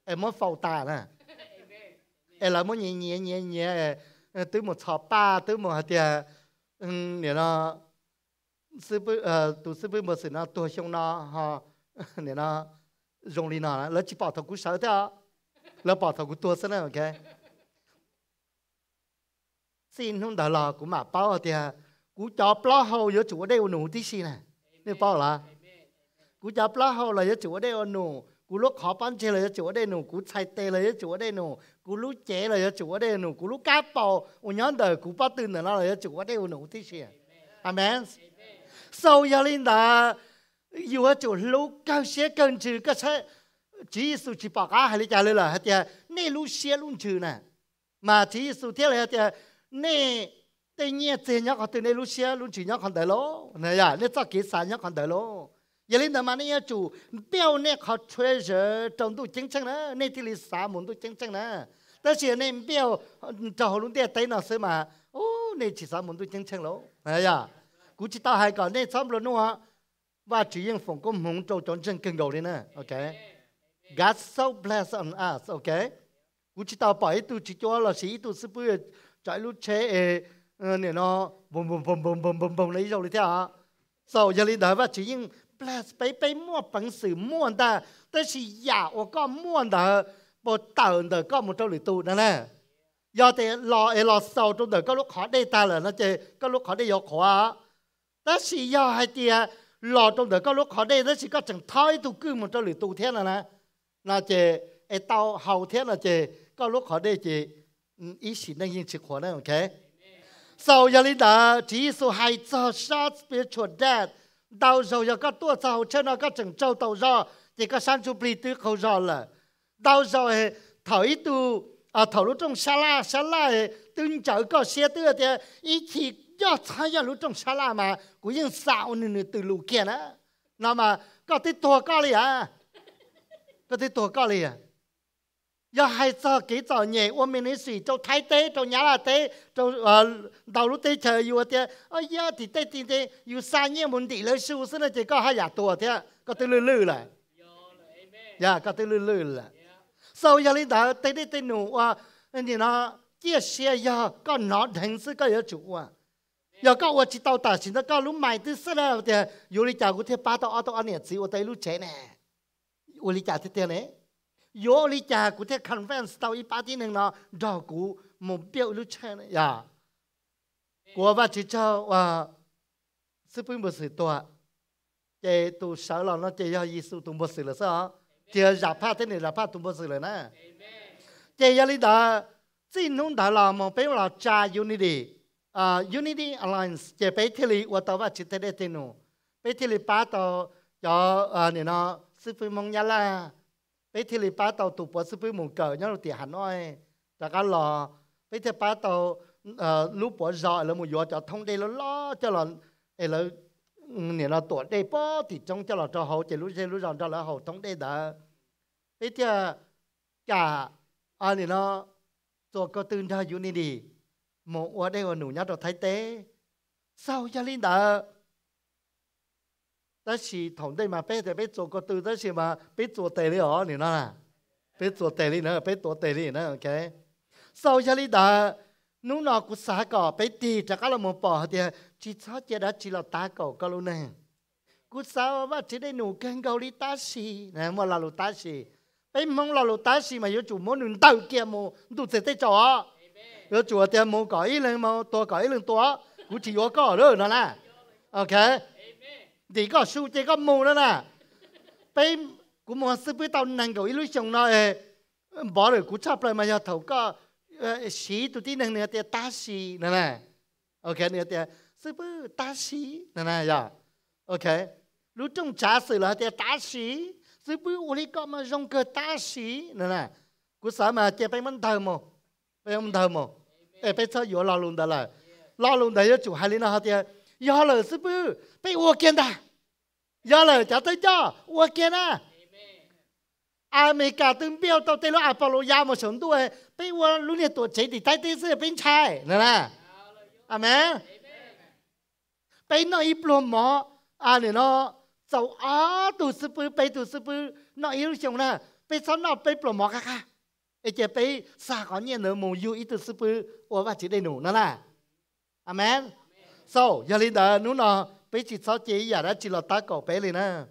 哎，没放大呢，哎，那么年年年年，呃，都没炒吧，都没的，嗯，你呢，是不呃，都是不没是那多凶呢哈，你呢，容易呢，那去把头骨烧掉，那把头骨多死呢，OK。xin không đỡ lò của mà bao thì cú cho pló hầu giữa chủ đây nụ tí xì nè nếu bao là cú cho pló hầu là giữa chủ đây nụ cú lúc khó bán chê là giữa chủ đây nụ cú xài tê là giữa chủ đây nụ cú lúc chế là giữa chủ đây nụ cú lúc cá bò u nhóm đời cú bao tư nữa là giữa chủ đây nụ tí xì à. amen sau giờ linh đã yêu chủ lúc cao xe cần chữ cái xe chỉ sự chỉ bảo hay là trả lời là hết giờ nên lúc xe luôn chữ nè mà chỉ sự thế là hết giờ nên tây nhiên tiền nhá còn từ nơi lúc xưa luôn chỉ nhá còn đời lỗ này à nên ta kỹ sản nhá còn đời lỗ giờ lên mà này chủ tiêu này họ treasure trong tu chính chân đó nên thì lịch sản muốn tu chính chân đó ta chỉ nên tiêu cho luôn tiền tây nào xí mà ô nên chỉ sản muốn tu chính chân lỗ này à cú chỉ tao hay còn nên sắm rồi đúng không và chỉ riêng phòng công hùng trâu chọn chân kinh đầu đi nè ok God so bless on us ok cú chỉ tao bảo tu chỉ cho là sĩ tu sư bùi chạy lúc chế เนี่ยเนาะบมบมบมบมบมบมบมเลยเจเลยเท่าเศร้าอยเลยเด้ว่าจรยิ่งแปลไปไปมั่วปังสือม้่วแต่แต่สิอยากว่าก็ม้่วแต่บ่เต่าเดี๋ก็มุดเตาหรือตวนั่นแหละยอแต่รอเอรอเศร้างเด็กก็ลูกขอได้ตาเลยนะเจ ก็ลูกขอได้ยกขวาแต่สิยาให้เตียรอตรงเด็กก็ลูกขอได้แต่สิก็จังท้ายตวกึ่งมุดเตาหรือตวเท่านั้นนะนะเจไอเต่าเห่าเท่านั้นเจ ก็ลูกขอได้เจอีสินั่งยิงสิขวานั่นโอเค sau giờ linh đã chỉ số hai cho sát spiritual death đau rồi giờ các tua sau trên nó các chừng châu tàu ra thì các sáng chú bì tư khâu ra là đau rồi thở ít tu à thở lúc trong xa la xa la tương chở có xe tư thì ý chỉ do thay giờ lúc trong xa la mà cũng những sao nữa từ lũ kia nữa nó mà có tí tua có liền à có tí tua có liền giờ hai giờ kỹ giờ nhẹ ôm mình ấy xì cho thái tế cho nhá là tế cho ờ, đầu lúc tế chờ yêu thế ơ giờ thì tế thì tế yêu xa nhẹ muốn đi lấy siêu xin là chỉ có hai giả tua thế có tư lư lư lại dạ có tư lư lư lại sau giờ lên đó tế đi tế nụ à thì nó chia sẻ giờ có nó thành sự có yếu chủ à giờ có ở chỉ tàu ta xin, nó có lúc mày tư xin là thì yêu lý chào của thế ba tàu ở tàu anh nhỉ chỉ ở tế lúc chế nè yêu lý chào thế thế này yo li cha ku the conference tao i party nang na do ku mo biao lu cha ya của ba chỉ cho và ờ, sư phụ bồ sư tòa chạy tu sáu lòng nó chạy do Giêsu tu bồ sư là sao chạy giả pha thế này là pha tu bồ sư là na chạy do lý đó xin nông đạo là một bên là cha unity à unity alliance chạy bên thế lý và tàu và chỉ thế đấy thế nô bên thế lý ba tàu cho à ờ, nè nó sư phụ mong nhớ là bây thì lì ba tàu tụ bỏ sư phụ mùng cờ nhau tiền hẳn oi là cá lò bây thì ba tàu ờ, lúc bỏ giỏi là mùng gió cho thông đây nó lo cho là ấy là nè nó tuổi đây bỏ thì trong cho là cho hậu chỉ lúc chơi lúc giòn cho là hậu thông đây đã bây thì ờ, cả à nè nó tôi có linh ra อยู่นี่ดีหมอว่าได้ว่าหนูยัดเราไทยเต้เศร้าจะลินเด้อ但是团队嘛，别得别做过对，但是嘛，别做对了哦，你那，别做对了呢，别做对了呢，OK。sau giờ đi đó, nụ nọ cũng xả cỏ, bé tì, chắc là một bỏ thì chỉ sao chỉ đã chỉ là ta cỏ cỏ luôn này. Cú sao mà chỉ đây nụ căng cậu đi ta xì, nè mà là lụ ta xì, bé mong là lụ mà yếu chủ muốn nụ tàu kia mù, tụ sẽ tới chỗ, yếu chủ thì mù cỏ ý lên mà tua cỏ ý lên tua, cú chỉ yếu cỏ rồi OK thì có su chế có mù nữa nè bây cú mua sư bữa tao nàng gấu lúc chồng nó ê bỏ rồi cú chắp lại mà cho thấu, có xí tụi tí nàng nữa thì ta sĩ, nè nè ok nữa thì sư bữa ta sĩ, nè nè dạ, ok lúc trong trả sự là thì ta sĩ, sư bữa uli có mà rong cơ ta sĩ, nè nè cú sợ mà chế bây mình thờ mồ bây mình thờ mồ ê bây sao vừa lo luôn đó là lo luôn đấy chủ hai linh nó họ thì giờ là sư bữa bây ua kiên ta ย่อเลยจะต้างอวเกน่าอเมริกาตึงเบี้ยวตัวเตลอปโลยามาสมด้วย ไปวัวรู้เนี่ยตัวเฉดีิใต้ตเสเป็นชายนั่นะอเมนไปหน่อยปลอมหมออาเนี่ยเนาะเจ้าอ้าตูสปือไปตูสปือหน่อยรู้จงนะไปสอนอไปปลอมหมอค่ะค่ะไอเจไปสาขอเนี่ยเนอมูยูอีตูสปือว่าว่าจะได้หนูนั่นแหละอเมน so อย่าลืเดินนู้นเนาะ bây chỉ sao chỉ giờ đó chỉ là ta cổ bé liền nè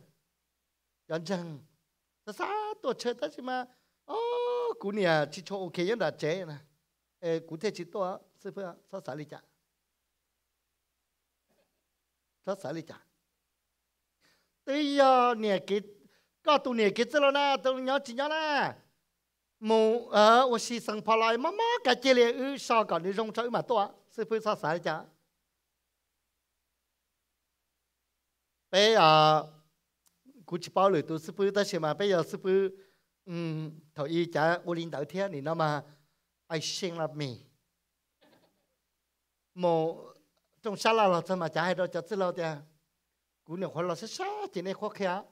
dần dần ta xa tổ chơi ta chỉ mà ô cú nè chỉ cho ok nhất là chế nè ê cú thế chỉ tổ sư phụ sao xả lý chả sao xả lý chả bây giờ nè cái có tu nè cái rồi nè tu nhớ chỉ nhớ nè mù ờ ô xí sang phá lại mà mà cái chế liền ư sao còn đi rong chơi mà tổ sư phụ sao xả lý chả 被啊，国企包了都是不，但是嘛，被要是不，嗯，头一家我领导听你了嘛，爱升了没？某中啥了了什么？在海道找资料的，姑娘看了说啥？你那好看？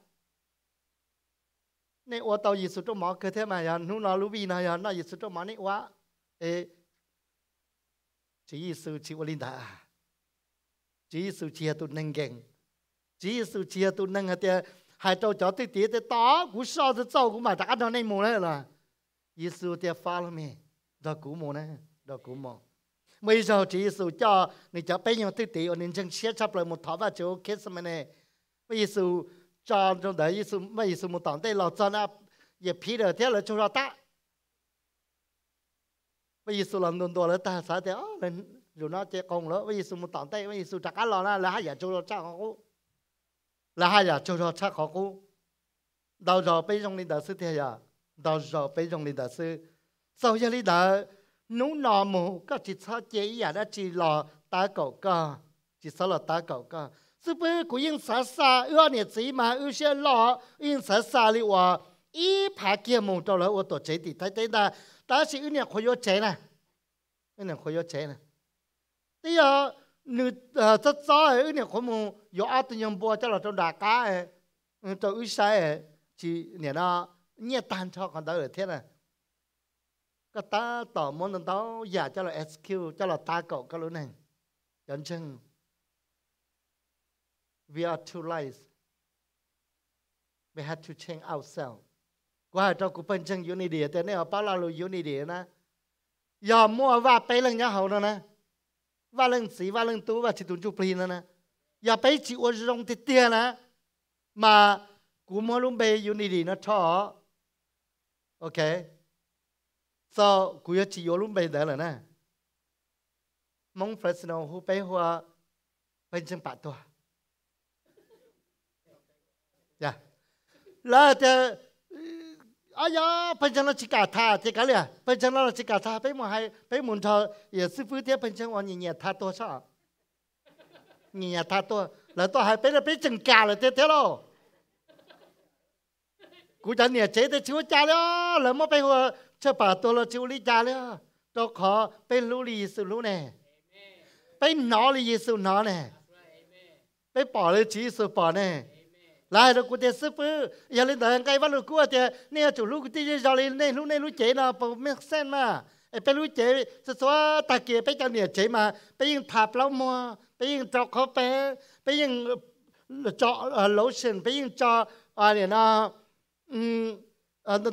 那我到艺术装毛看的嘛呀？努那努比那呀？那艺术装毛呢娃？哎，就是是我领导啊，就是叫杜能根。Jesus chia tu nâng hạt tiền hai trâu chó tí tí tí tó cú so thì trâu cú mà đã ăn nên mua này là số Jesus phá follow me đó cú mua này đó cú mua. bây giờ số cho người cho bây giờ tí tí ở nên chân xé chấp lại một thọ ba chỗ kết xem này bây số cho trong đấy số, bây số một tảng đây là cho nó giờ Peter thế là cho ra ta bây giờ làm đồn đồ là ta sao thế rồi nó chơi công lỡ bây giờ một tảng đây bây giờ chắc là là là hai giờ cho ra ta không 那哈呀，就说吃火锅，到时候杯中的豆是呀，到时候杯中的豆是，烧里里豆，牛腩、毛、跟猪草鸡呀，那猪了打狗狗，猪草了打狗狗，是不是可以用啥啥？呃，那芝有些烧了，用啥啥了话，伊怕见毛，到了我都鸡的太对哒，但是有那可要用呢，那用可以用呢，对呀。nữ rất rõ ấy nè có mu yo a tự nhiên bùa cho là trong đà cá ấy ừ, tôi uý sai ấy chỉ nè nó nhẹ tan cho còn đỡ thế này cái ta tỏ món nó tao giả cho là SQ cho là ta cậu cái lối này dẫn chân we are two lives we have to change ourselves qua trong cuộc phân chân unity thế này ở bao la unity na giờ mua và tới lần nhau hậu nữa nè và lần sĩ và lần tú và chỉ tụng chụp hình nữa giờ bây chỉ ôn rong thì tiền nè mà cú mua luôn bây giờ đi nó cho ok so cú giờ chỉ ôn luôn bây là nè mong phật nó hú bây hoa bên chân bát tua dạ là thế อายาเป็นเจ้าราชการท่าที่กันเลยเป็นเจ้าราชการท่าไปมาให้ ไปมุนเธอยอฟื้นเทียเป็นเจ้าวันเงียท่าตัวชอบเงียท่าตัว แล้วตัวให้ไปแล้วไปจังกาเลยเท่เท่าโกูจะเหนียดเจ๊ได้ชิวจ่าเลยแล้วไม่ไปหัวเชื่อป่าตัวเราชิวลิจ่าเลยวตัวขอเป็นลูรีสุลูแน่ไปน้อลีสุน้อแน่ไปป่อเลยชีสุป่อแน่ lại rồi cụ thể sư phụ giờ lên đời cái bắt lục cụ thì nè chủ lúc tí giờ lên nè lúc nè lúc chế nào bảo mấy sen mà bé lúc chế số số kia bé cho nè chế mà bé yên thạp lâu ờ, mua bé yên trọc khó ờ, bé bé yên cho lotion bé yên cho à nè nó um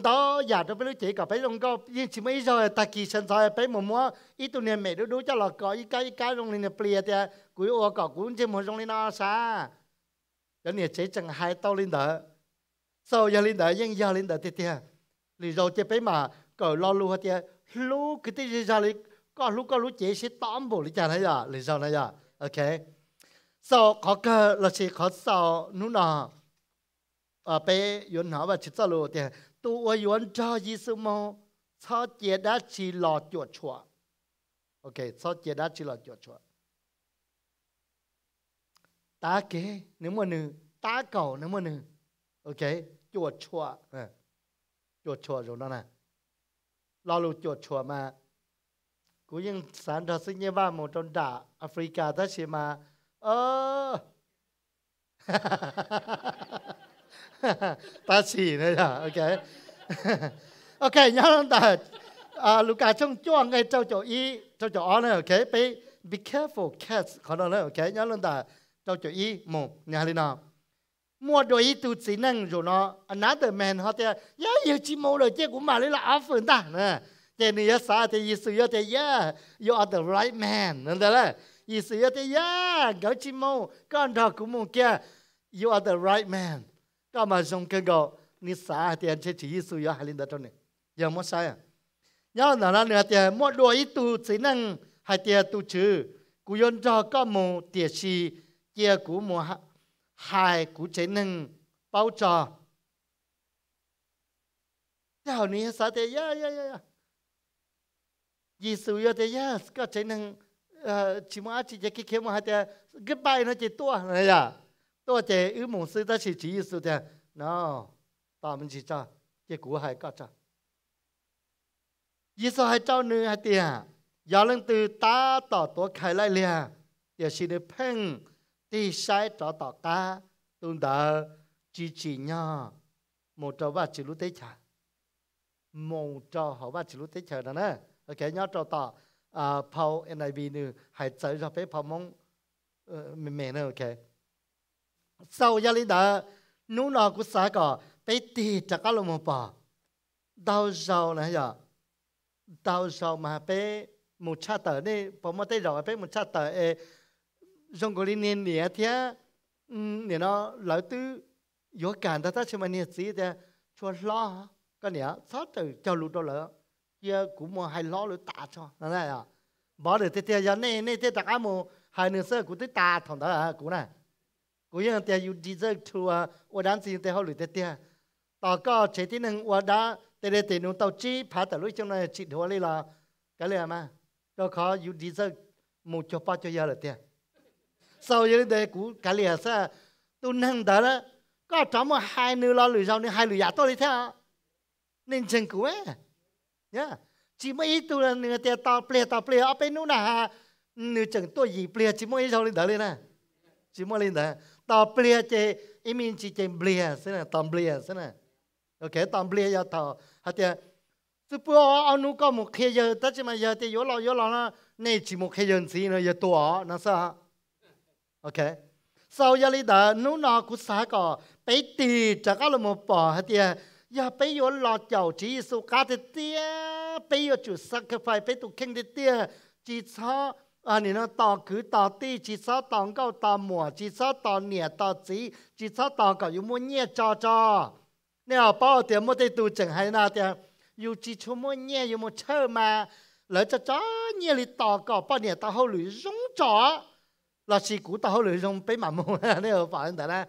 đó giờ đó chế cả bé lông có yên chỉ mấy giờ ta kia sen rồi bé mua mua ít tụi mẹ đứa đứa cho lọ có ít cái ít cái lông nè ple thì cụ ô có cũng chỉ một lông nè nó xa 人你这正还到领导，所以领导应要领导的的，你肉这边嘛，搞老路的，路给的人家里，搞路搞路这些担保你讲那呀，你说那呀，OK，所以考个那些考少努那，啊，被云南吧去走路的，都我原照耶稣么，超杰达去老脚穿，OK，超杰达去老脚穿。ตาเก๋นึ่มนึตาเก่านึ่มนึโอเคจวดชัวอ่จวดชัวอยู่นั่นนะเราลูจวดชัวมา กูยังสารทศนิยบ้าหมดจนด่าแอฟริกาทัชมาเออตาสี่นะจ๊ะโอเคโอเคย้อนตาลูกาช่องจ้วงไงเจ้าโจอีเจ้าโจอ้อเนี่ยโอเคไป be careful cats ขอโทษนยโอเคย้อนตา cho cho ý mù nhà lên nào mua đồ ý tu chỉ năng rồi nó another man họ thì ya dạ, yêu chỉ mù rồi chứ cũng mà lấy là áp phun ta nè thế này ya sao thế ý sư ya you are the right man nên đó là ý sư ya thế ya gấu chỉ mù con đó cũng mù kia you are the right man các mà dùng cái gấu ni sa thì anh chỉ ý sư ya hai lên đó thôi nè giờ mất sai à nhớ là nó nữa thì mua đồ ý tu chỉ năng hai tia tu chữ cú yon cho các mù tiệt si kia cú mùa hai cú chế nâng bao trò chào ní sa thế ya ya ya Giêsu yo thế ya có chế nâng chỉ mua chỉ cái kia mua hai thế goodbye nó chỉ tua này à tua thế ư mù sư ta chỉ chỉ Giêsu thế no tao mình chỉ cho cái cú hai có cho Giêsu hai trao nư hai tiền giờ lần từ ta tỏ tua khai lại liền giờ xin được phèn thì sai trò tỏ ta tuần đờ chỉ chỉ nhờ một trò ba chỉ lúc tế chờ một trò họ ba chỉ lúc tế chờ đó nè ok nhớ trò tỏ à phao NIV nữ hãy chạy cho phía phao mong ờ, mẹ mẹ nữa ok sau giờ lý đó nú nọ của xã cỏ bé tì chả cá lồng một bò đau rau này giờ đau rau mà bé một cha tờ đi phao mà tế rau bé một cha tờ e trong cái niên nè thế nè nó lỡ tư yếu cản ta ta xem anh sĩ thế cho lo cái nè sát từ cho lụt đó lỡ giờ cũng mà hay lo lỡ tạ cho nó này à bỏ được thế thế giờ nè nè thế ta cái mà hai nửa sơ cũng tới tạ thằng đó à cũng này cũng như thế you deserve to ở à, đan xin thế họ lụt thế thế à. tao có chế tí nâng ở đó thế để tiền tao chỉ phá tao lối trong này chỉ thua đi là cái này mà tao khó you deserve một cho ba cho giờ là thế à sau giờ đây cũ cái lìa sa tôi nâng đó đó có trống mà hai nữ lo lười rau nên hai lười giả dạ tôi đi theo nên chân cú ấy nhá chỉ mấy tôi là người ta tao ple tao ple ở bên bên นู้น là nữ chẳng tôi gì ple chỉ mỗi ít rau lên đỡ lên nè chỉ mỗi lên đỡ tao ple chế ý mình chỉ chế ple thế nè tao ple thế nè ok tao ple giờ tao hả sư phụ bữa ông nu có một khi giờ tất nhiên mà giờ thì yếu lo yếu lo nó nên chỉ một khi giờ gì nữa giờ tuổi nó sao ok sau giờ đi đó nô nó cũng xã có bé tì chắc là một bỏ hết tiền giờ bé vô lọ chầu chỉ số cá thì tia bé yo chủ sacrifice bé tụ kinh thì tia chỉ cho à nên nó tao cứ tao ti chỉ cho tao câu tao mùa chỉ cho tao nhẹ tao chỉ chỉ cho tao cậu yêu mua nhẹ cho cho nếu bao tiền mua thì tụ chẳng hay nào tiền yêu chỉ cho mua nhẹ yêu mua chơi mà lỡ cho chó nhẹ thì tao cậu bao nhẹ tao hậu lưỡi rung cho là chỉ cú tao lười trong bế mà mông là nếu phải anh ta là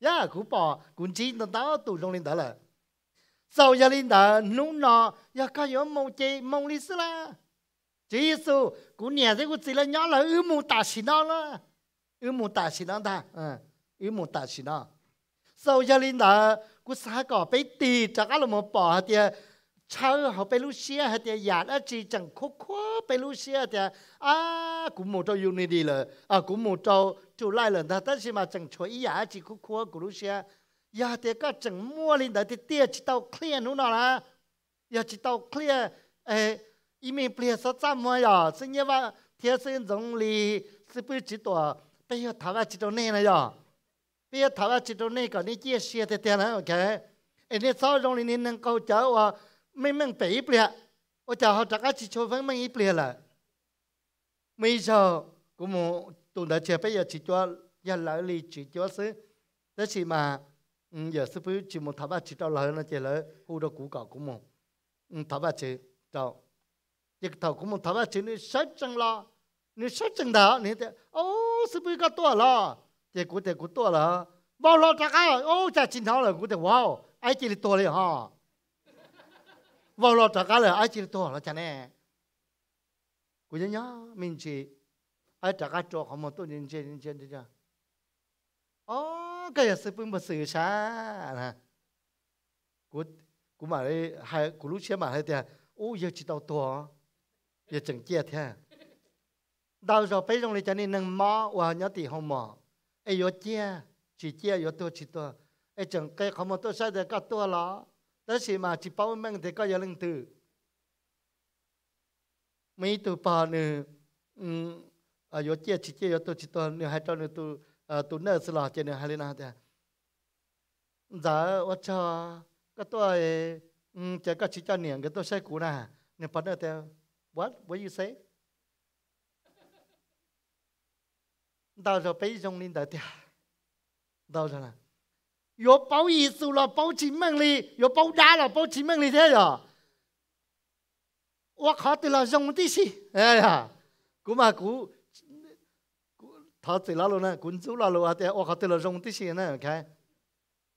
ya cú bỏ cú chỉ nó tao tụ trong lên đó là sau giờ linh đó nung nọ ya cái gì mông chế mông lý sư là chỉ số cú nhà thế cú chỉ là nhỏ là ư mông ta xí nó là ư mông ta xí nó ta ư mông ta xí nó sau giờ linh đó cú sáng cỏ bế tì chắc là mông bỏ thì ชาวเขาไปรูสเซียเฮ็ดียาดอาจีจังคู่คั่วไปรูสเซียเดี๋ยวอากุโมเจ้าอยู่ในดีเหรอเออกุโมเจ้าทุล้ายเหล่านั้นแต่สมัยจังเฉยียาอาจีคู่คั่วรูสเซียยาเดี๋ยวก็จังมั่วเลยเดี๋ยวดีเอจิตเอาเคลียร์โน่นน่ะยาจิตเอาเคลียร์เอออีเมมเพียร์สัตว์จังมั่ยสิเนี่ยว่า天生人力是不几多不要贪玩几多耐了呀不要贪玩几多耐搞你见识的点了我看哎你早人力你能够教我。mình mình bị bịa ô họ chắc chỉ cho vẫn mình bịa là bây giờ cũng một tụi đã chơi bây giờ chỉ cho giờ lỡ lì chỉ cho xứ đó chỉ mà ừ, giờ sư phụ một tháp ba chỉ cho lỡ nó chỉ lỡ hù đồ cũ cọ cũng một tháp ba chỉ cho chỉ thầu cũng một tháp ba chỉ nó sách chẳng lo nó sách chẳng đó nên thế ô sư phụ có tuổi lo chỉ cũng thế cũng tuổi lo bao lo chắc ô cha chính thảo là cũng wow ai chỉ là tuổi rồi ha vào lọt trả cá lời ai chỉ tôi là chả nè cứ nhớ nhớ mình chỉ ai trả cá cho không một tôi nhìn trên trên trên trên, ô cái gì sự bưng bật sự xa nè cứ cứ mà đây hai cứ lúc xem mà hay thì ô à, giờ chỉ tao to giờ chẳng chết thế đào rồi bây giờ này chả nên nâng mỏ, và nhớ thì không mỏ, ai yo chết, chỉ chết, yo tôi chỉ tôi ai chẳng cái không một tôi sai được cả tôi lo แต่สิมาจีเปาแม่งเด็กก็ยังลงตื้อ มีตัวปาเนึอืมอายุเจียชิเจียตัวจิตตัวเนื้อหายตัวเนื้อตัวตัวเนื้อสลาเจเนื้อหายเลยนะแต่จ๋าวัชชาก็ตัวเออืมจะก็ชิจ้าเหนียงก็ตัวใช้กูนะเนี่ยปานึเตี w h ว t what you say ดาวจะไปยังนินแต่เดาจะนะ有包意思了，包几万里；有包单了，包几万里。这样，我靠，对了融资是哎呀，古嘛古，古投资了路呢，滚走了路啊。对，我靠，对了融资是呢，看，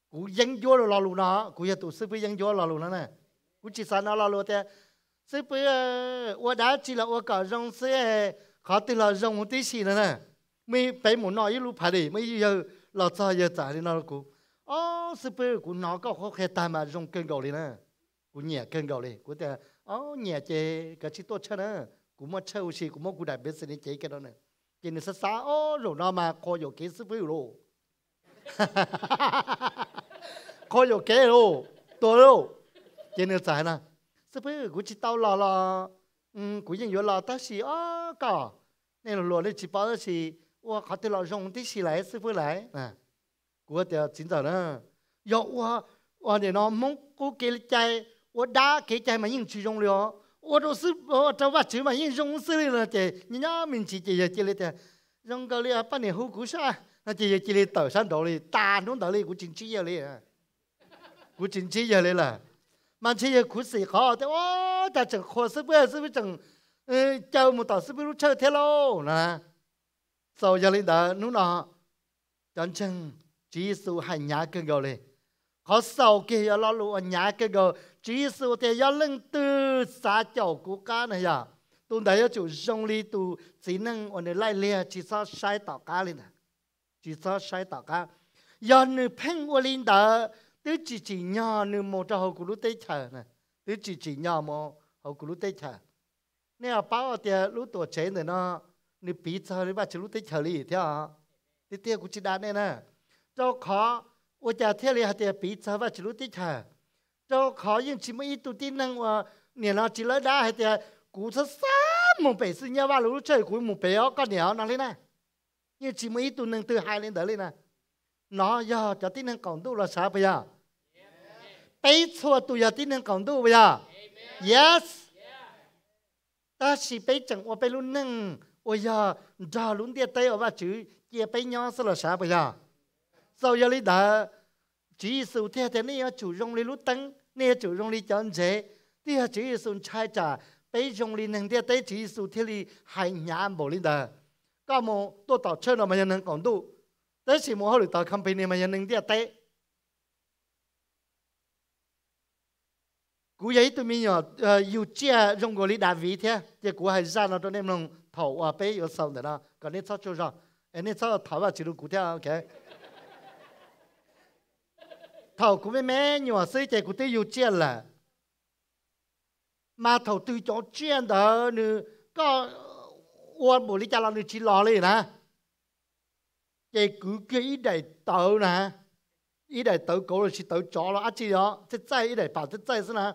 古研的了路呢哈，古也做些研究了路呢。古计算了路，的？是不？我单起了，我搞融资，考虑了融资了呢，没白木那一路拍的，没有老早有在的那个。哦，是不古哪个好开单嘛？这种更高的呢，古年更高的，古的哦年节个去多吃呢，古么吃有些古么古代别是你节个了呢，今年是啥哦？肉那嘛可有给是不有喽？哈哈哈哈哈哈！可有给喽？多喽？今年咋呢？是不古去到老了，嗯，古人有老，但是啊个，那落了七八是，我还得老容的起来，是不来啊？của tờ chính giờ đó, yo wa wa để nó mong cố kê chạy wa đá kê chạy mà nhìn chỉ dùng liền, wa đồ sư wa trâu vắt chữ mà nhìn dùng sư là chỉ nhìn nhá mình chỉ chỉ chỉ lấy tờ dùng cái liao bắt này hú cú sa là chỉ chỉ lấy tờ san đồ liền, ta nó tờ liền, của chính chỉ giờ liền, à của chính chỉ giờ liền là mà chỉ giờ cú sĩ khó thế ô ta chẳng khó sư bây sư bây chẳng châu một tờ sư bây lúc chơi thế lâu nè sau giờ liền đó nó nó chẳng chẳng Giêsu hay nhà cái gầu lên họ sau kia yo lo lu nhá cái gầu Giêsu thì yo lưng từ xa chậu của cá này à tôi thấy yo chủ sông ly tu chỉ nâng ở nơi lai lia chỉ sao sai tạo cá lên à chỉ sao sai tạo cá yo nữ phăng ở linh đó tứ chỉ chỉ nhỏ nữ một cho hậu của lúc tây chờ này tứ chỉ chỉ nhỏ một hậu của lúc tây chờ nếu bảo ở tiệt lúc tuổi trẻ này nó nữ bí sao nữ ba chỉ lúc tây chờ lì thế à tiệt tiệt cũng chỉ đan này nè cho khó ô cha thế là hạt bị sao và chỉ lúc tích cho khó nhưng chỉ mới tu tin năng và niệm nó chỉ lỡ đá hạt cú thật sáu một bảy sinh nhau và lúc chơi cú một bể ó con nhỏ nó lên nè nhưng chỉ mới tu năng từ hai lên đỡ lên nè nó giờ cho tin năng còn tu là sao bây giờ bấy xua tu giờ tin năng còn tu bây giờ yes ta chỉ bấy chẳng qua bấy luôn năng ôi giờ cho luôn tiệt tây ở ba chữ kia bấy nhau sao là sao bây giờ sau giờ lý đã chỉ sự theo thế này chủ rong lý lút tăng này chủ rong lý chọn chế thì chỉ sự trai trả bây rong lý nâng thế tế chỉ sự thế lý hai nhà bộ lý đã các mô tôi tạo chơi nó mà nhân nâng còn đủ tới chỉ mua hồi tạo company mà nhân nâng thế tế, cú giấy tôi mi nhỏ yêu ờ, chia rong gọi lý đã vị thế thì cú hai ra nó cho nên lòng thầu à bây giờ sau đó còn nên sao cho rằng ờ, nên sao thảo vào chỉ được cú theo ok thầu cũng với mẹ nhỏ xây chạy của tây yêu chiên là mà thầu từ chỗ chiên đó nữa có uôn bộ lý cha lo nữa chỉ lo liền nè chạy cứ cái ý đầy tớ nè ý đầy tớ cổ là chỉ tớ chó là á chỉ đó thế chạy ý đầy bảo thế chạy xem nè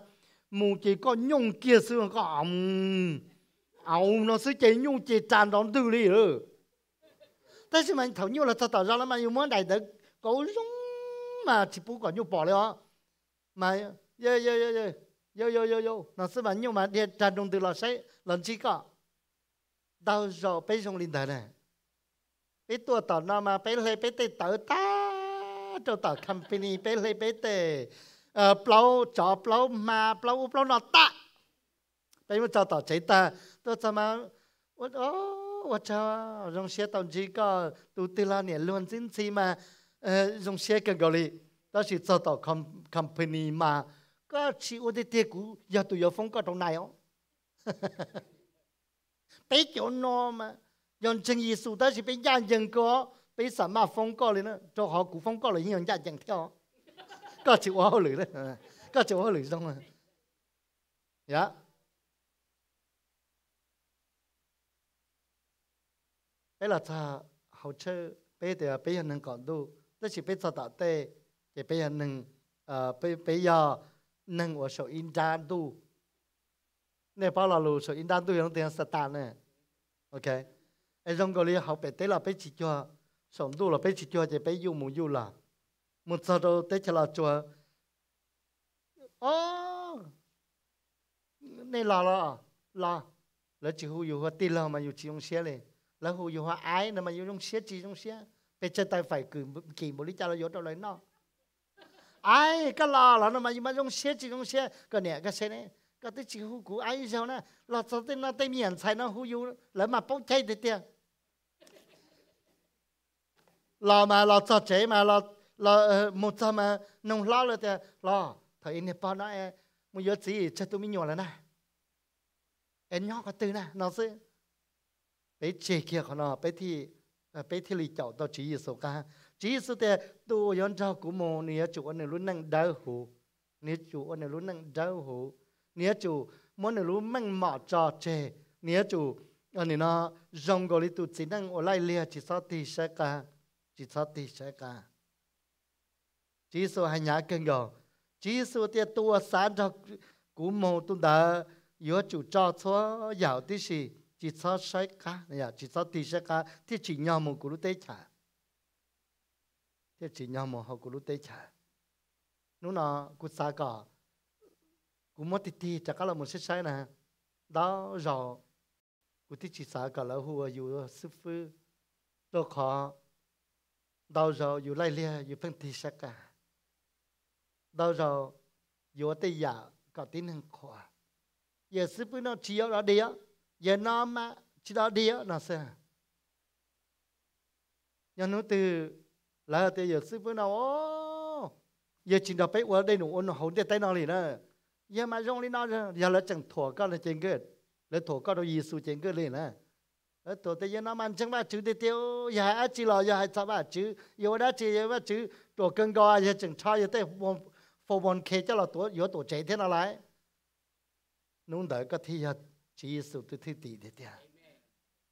mù chỉ có nhung kia xưa có ổng ổng nó xứ chỉ nhung chỉ tràn đón từ đi rồi thế mà thầu nhiều là thật tạo ra là mà nhiều món đầy tớ cố giống 嘛只不管就 bỏ 了，mà yo yo yo yo yo yo yo yo nó sẽ mà nhưng mà để trả đồng từ là sẽ lần chỉ có đau rồi bây giờ linh thần này cái tua tàu nó mà bây lấy bây tê tàu ta cho tàu company bây lấy bây tê ờ plau chó plau mà plau plau nó ta bây giờ cho tàu chạy ta tôi cho ô ô ô cho rong xe tàu chỉ có tụt tila nè luôn xin xí mà dùng xe cái gọi là đó là cho tàu company mà có chỉ ở đây tiêu cũ giờ tụi giờ phong có trong này không bé chỗ nó mà yon chân gì su đó là bé gia dân có bị sao mà phong có lên nữa cho họ cũng phong có lên nhưng nhà dân theo có chịu hoa lử đấy có chịu hoa lử xong rồi dạ bây là ta học chơi bây giờ bây giờ nhân còn đâu 那是被做到的，也被能呃被被要能我手印单度，那包了路手印单度用点实单呢，OK，哎，中国里好被得了被起叫，上度了被起叫就被有木有了，木做到得起了做，哦，那拉了拉，那几乎有个地了嘛，有几种些嘞，然后有个矮那么有种些几种些。pecha tai phải cử kỳ một lý cha lo yếu đâu lấy nó cái lo là nó mà nhưng mà dùng xe chỉ dùng xe cái này cái xe này cái tới chỉ hú cú ai sao nè là cho tới nó tới miền sai nó hú yếu lỡ mà bốc cháy thì tiền lo mà lo cho chế mà lo lo ờ, một trăm mà nông lo rồi thì lo thời này bao nó ờ, muốn nhớ gì tôi mới nhỏ là nè em nhỏ có từ nè nó sẽ bé chế kia của nó bé thì à ờ, bé thì lì chậu tao chỉ số ca chỉ số tiền tu yon trao của mồ nia chủ anh luôn năng đau hủ nia chủ anh luôn năng đau hủ nia chủ mỗi người luôn mang mỏ cho chè nia chủ anh ờ, này nó rong gọi tu chỉ năng ở lại lia chỉ sao thì sẽ ca chỉ sao thì sẽ ca chỉ số hai nhà kinh rồi chỉ số tiền tu sáng trao của mồ tu đã yếu chủ cho số giàu tí gì chỉ sao sai cả này chỉ sao thì sai cả thì chỉ nhau một cú lút tê chả thì chỉ nhau một hậu cú lút tê chả nó là cú sa cả cú mất thì thì chắc là một sai sai nè đó rồi cú thì chỉ sa cả là hùa dù sư phụ đâu khó đâu rồi dù lại lia dù phân thì sai cả đâu rồi dù tây giả cả tin hàng khỏa giờ sư phụ nó chỉ ở đó đi á ยนอมมาชิดเดียวนะเสียยันู้นตือแล้วตยซื้อเนาโอ้ยจินดไปวัดได้หนูอนหงเดตนอลีนะยมาจงลีนอเยและจังถั่วก็ละเจงเกิด แล้วถั่วก็เรายีสูเจงเกิดเลยนะแล้วถัววตยนอมันจังว่าจือเตี้ยวอย่าอจิลอย่าให้สบาจือยวได้จีว่าจือตัวเกิงกอยาจังชาอย่าเตฟบอลเคจ้าเราตัวยตัวใจเท่าไรนุ่นเดอก็ที่จะ Chúa Giêsu tôi thấy tị để tia. À.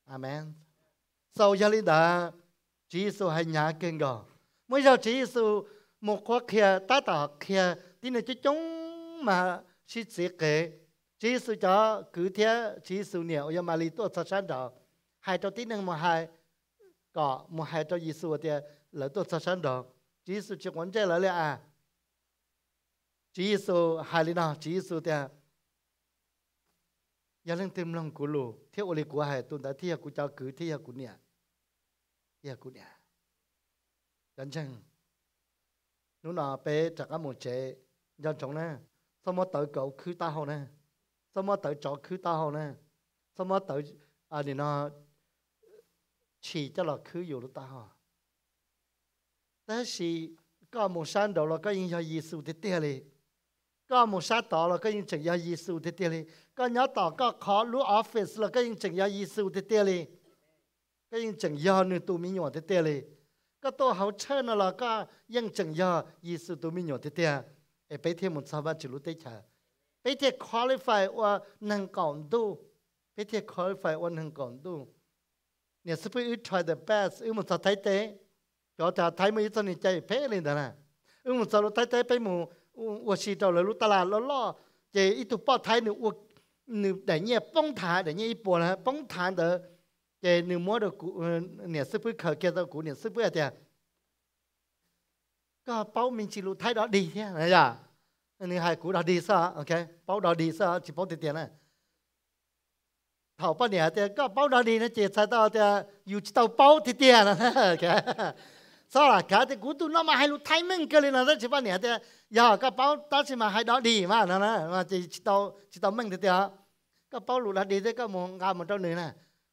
Amen. Sau giờ lý đã Chúa Giêsu hay nhá kinh gò. Mới giờ Chúa Giêsu một khóa kia ta tỏ kia tin là chứ chúng mà sĩ sĩ kể Chúa Giêsu cho cứ thế Chúa Giêsu nhiều giờ mà lý tôi sao sáng đó hai cho tin là mà hai có một hai cho Giêsu thì là tôi sao sáng đó Chúa Giêsu chỉ quan trọng là à Chúa Giêsu hai lý nào Chúa Giêsu thì อย่าเล่นเต็มลังกูลูเที่ยวอะไรกูหายตุนตาเที่ยวกูจะคือเที่ยวกูเนี่ยเที่ยวกูเนี่ยยันช่างนู่นน่ะไปจากอหมดเจยันจงนะสมมติเก่าคือตาเขานะสมมติจอคือตาเขานะสมมติอันนี้นะฉีจะหลอกคืออยู่หรือตาเขาแต่สีก็มุ่งสันเดี๋ยวเราก็ยังยายีสูดเตี้ยเลยก็มูชาต่อแล้วก็ยังจึงยายีสูเตเตลีก็ย้อนต่อก็ขอรู้ออฟฟิศแล้วก็ยังจึงยายีสูเตเตลีก็ยังจึงยอหนึ่งตัวมิหยวนเตเตลีก็ตัวเขาเชิญแล้วก็ยังจึงยอยีสูตัวมิหยวนเตเตลอไปเที่ยวมุสาวจิลุเตชาไปเที่ยวคอลิฟายว่านังก่อนดูไปเที่ยวคอลิฟายว่านังก่อนดูเนี่ยสุดไปอึด try the best อึมุสาไทยเตะจอจ่าไทยมือสนิทใจเพ่เลยนะอึมุสาลุไทยเตะไปหมู่我是到了路达拉了咯，这一度爆胎呢，我你等下崩塌，等下一波呢崩塌的，这你摸的股，你是不可见到股，你是不的，ก็เป้ามินจิลูไทยดอดีเนี่ยนะจ๊ะอันนี้ให้กูดอดีซะโอเคเป้าดอดีซะจิเป้าเตียนนะเท่าป้าเนี่ยแต่ก็เป้าดอดีนะเจตสายตาแต่อยู่เต่าเป้าเตียนนะโอเคสาระแกูตุนมาให้รู้ไทมิ่งก็เลยนะที่ว่าเนี่ยแต่อยากกระเป๋าตั้งสิมาให้ดอดีมากนะนะมาจิตเอาจิตเอามิ่งเดียวกระเป๋าหลุดละดีแต่ก็มองงานมันเท่านี้นะ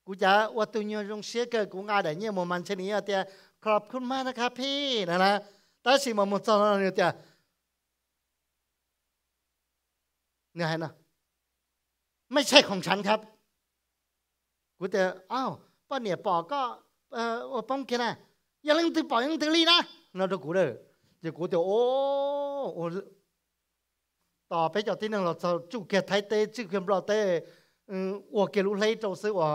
กูจะวัตถุนยงเสียเกิดกูงานแต่เนี่ยมันชนีอ่ะแต่ขอบคุณมากนะครับพี่นะนะตั้งสิมาหมดตอนเนี่ยแต่เนี่ยนะไม่ใช่ของฉันครับกูแต่อ้าวป้าเนี่ยปอก็เออป้องกันนะยังลังตือเป่ายังตือลีนะเราดูกูเลยจะกูเดี๋ยวโอ้โอ้ต่อไปจากที่หนึ่งเราจะจุกเกตไทยเตจุกเกมเราเตอือว่าเกลุเลยจะซื้อว่า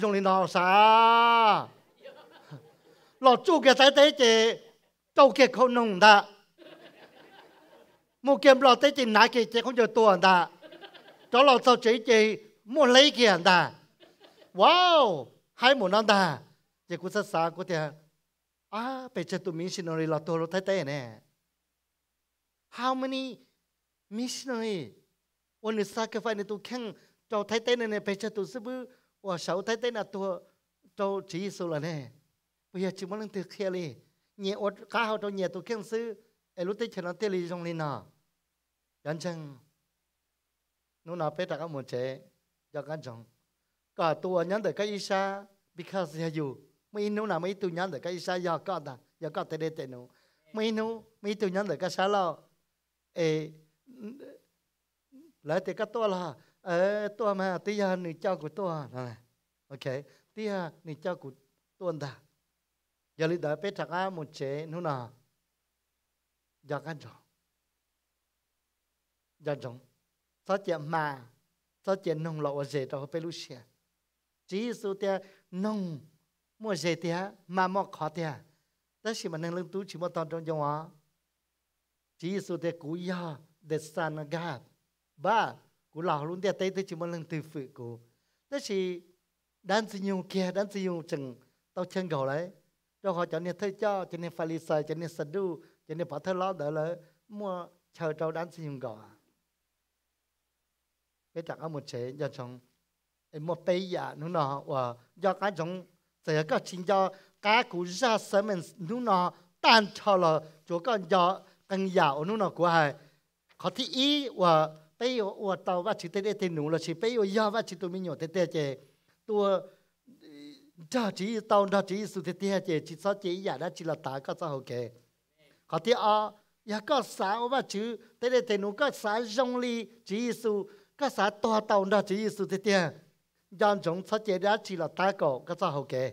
จงลินดาวซาเราจุกเกตไทยเตจะเจ้าเกตเขาหนุ่งดะมูเกมเราเตจินนาเกตเจเขาเจอตัวดะจอเราจะเจเจมูเลยเกียนดะว้าวให้หมดนั่นดะ giờ cô sát xa cô tiền à bây giờ tụi mình missionary là tôi thấy thế này how many missionary when you sacrifice tụi khen cho thấy thế này bây giờ tụi sư bư và sáu thấy thế là tụi cho chỉ số là này bây giờ chỉ muốn lên từ kia đi nhẹ ốt cá hậu cho nhẹ tụi khen sư ai lúc tới chờ nó tới đi trong lên nào chẳng chẳng nó nào phải đặt các muốn chế cho các chồng cả tụi nhắn tới cái isa because they are you mấy nô nào mấy tu nhân được cái sao do có ta do có tới đây tới nụ mấy nô mấy tu nhân được cái sao lo ê lại thì cái tôi là ê tôi mà tí giờ nữ cháu của tôi này ok tí giờ nữ cháu của tôi ta giờ lý đó biết thằng á một chế nô nào giờ cái rồi giờ chồng, sao chị mà sao chị nông lộ gì đâu phải lúc xưa chỉ số tiền nông mua dễ thì ha mà mò khó thì ha đó chỉ mà năng lượng tú chỉ một toàn trong dòng á chỉ số để cú ya để san ga ba cú lão luôn để tay tới chỉ mà lương từ phụ cú đó chỉ đan sử dụng kia đan sử dụng chừng tao chân gầu đấy cho họ cho nên thấy cho cho nên phải sai cho nên sadu cho nên bảo thơ lo đỡ lỡ mua chờ trâu đan sử dụng gầu cái chẳng ở một chế do chồng một tay giả nó nọ và ờ, do cái chồng sẽ có chính do cá cú ra sớm mình nu tan cho là chỗ con do cần giàu nu của hai có thể ý và bây giờ tàu và chỉ tê tê nu là chỉ bây giờ giờ và chỉ tụi mình nhỏ tê tê chè tua đó tàu đó chỉ sự tê tê chè sao chỉ giả đó chỉ là tá có sao ok có thể ở ya có sao và chứ tê tê nu có sao rong ly chỉ sự có sao to tàu đó chỉ sự tê tê dân chúng sát chế đã chỉ là ta cổ các sao hậu kệ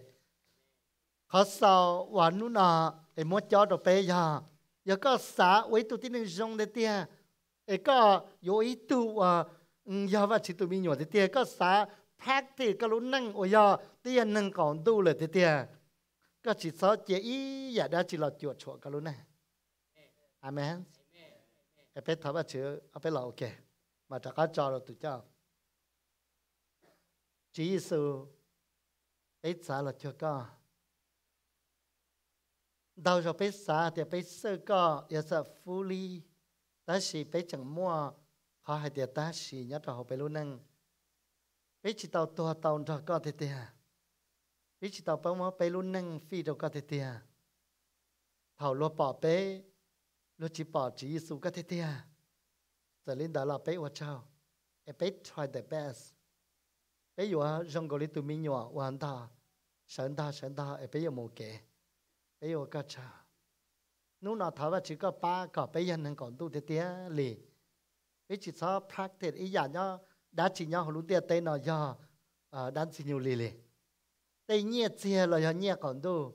họ sao và nu na, để muốn cho đồ bé ya giờ có xã với tụi tin nên dùng để tia ấy có yếu ý tu à giờ và chỉ tụi mình nhỏ để tia có xã phát thì các lúc năng ôi giờ tia năng còn tu lại để tia có chỉ sợ chế ý giờ dạ đã chỉ là chuột chuột các lúc này amen ไปทำอะไรเชื่อเอาไปเราโอเคมาจากก็จอเราตุเจ้า chỉ sự ấy xã là chưa có đâu rồi biết xã thì biết sơ có giờ sợ phú ly ta chỉ biết chẳng mua họ hay thì ta chỉ nhớ cho họ biết luôn năng biết chỉ tàu tua tàu rồi có thì thì biết chỉ tàu bao biết luôn năng phi rồi có thì thì thảo lo bỏ bé lo chỉ bỏ chỉ sự có thì thì giờ lên đó là biết hoạt chào biết try the best À, bây giờ rong gọi tụi mình nhỏ hoàn ta sáng ta sáng ta bây giờ một cái, bây giờ cả cha nếu nào thảo là chỉ có ba cái bây giờ nên còn tu thế tía lì bây chỉ sao practice ý giả nhau đã chỉ nhau lúc tiệt tây nào giờ à, đang chỉ nhiều lì lì tây nhẹ chia là giờ nhẹ còn tu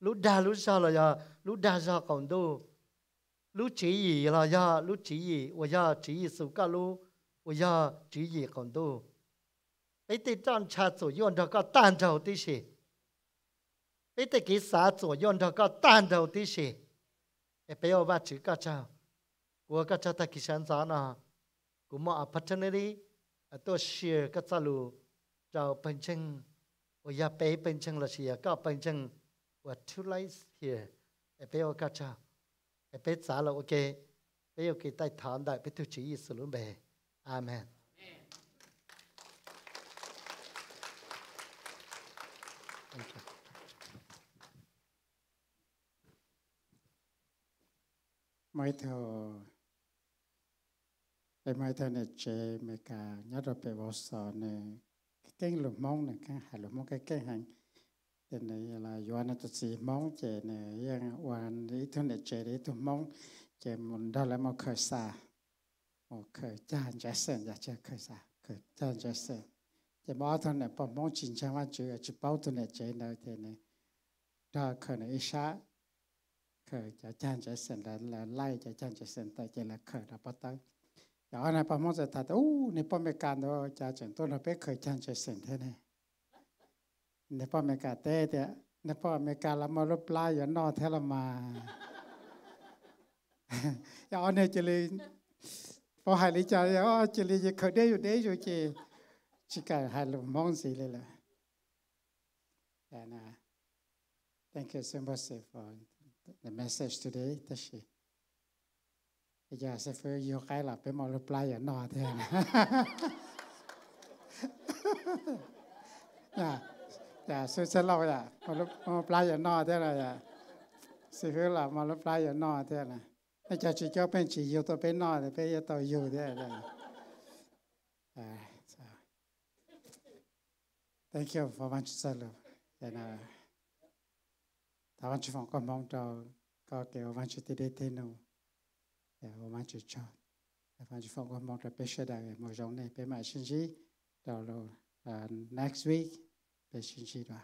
lúc đa lúc sao là giờ lúc đa giờ còn tu lúc chỉ gì là giờ lúc chỉ gì bây giờ chỉ gì sụp cả lúc bây giờ chỉ gì còn tu ไปติดจ้องชาสุยนเธอก็ต้านเธอที่สิไปติกิสาสุยนเธอก็ต้านเธอที่สิไปเอาว่าจิ่อก็เจ้ากูก็จะตะกิชันสอนอ่ะกูมอพัฒนาดีตัวเชียก็จะรู้เจ้าเป็นเชิงว่ายาไปเป็นเชิงละเชียก็เป็นเชิงวัตทุไลส์เชียไปเอาก็เจ้าไปสาเราโอเคไปเอากิดได้ถามได้ไปทุจริตสุลุ่มเบอาเมน Michael em mai thay này chế mấy cả nhớ rồi về bảo sở này cái kênh lục mong này cái hải lục mong cái kênh hành thì này là doan là tụt sĩ mong chế này yang hoàn đi thu này chế đi thu mong chế muốn đó là một khởi xa một khởi cha trái sen giá dạ chế khởi xa khởi cha trái sen chế bảo thu này bảo mong chính cha văn chữ chỉ bảo thu này chế này thì này đó khởi này ít คยจะจันจะเสนแล้วไล่จะจันจะเสนแต่เจะละเคยรับปตั้งอย่างนั้นพอมอจะถาัดอู้ในป้อมเมกาเราจะจันตัวเราไปเคยจันจะเสนเท่านี้ในป้อมเมกาเต้เนี่ยในป้อมเมกาเรามารบไล่ยอย่านอเทลมาอย่างนี้จะเลยพอหายใจอย่างน้จะเลยจะเคยได้อยู่ได้อยู่จีชิกาหายลมมองสีเลยล่ะแต่นะ thank you so much for the message today that she bây giờ sẽ phải vô cái là phải multiply ở nọ thế [laughs] dạ dạ sư sẽ lâu dạ multiply ở nọ thế là dạ sư phải là multiply ở nọ thế là bây giờ chỉ cho bên chỉ yêu tôi bên nọ thì bây giờ tôi yêu thế là dạ, dạ. Thank you for much love. And, dạ uh, 他们去放个梦到，个给我们去地里听喽，哎，我们去做，他们去放个梦到别些的，某种呢，别买信息到喽，呃，next week 别信息的。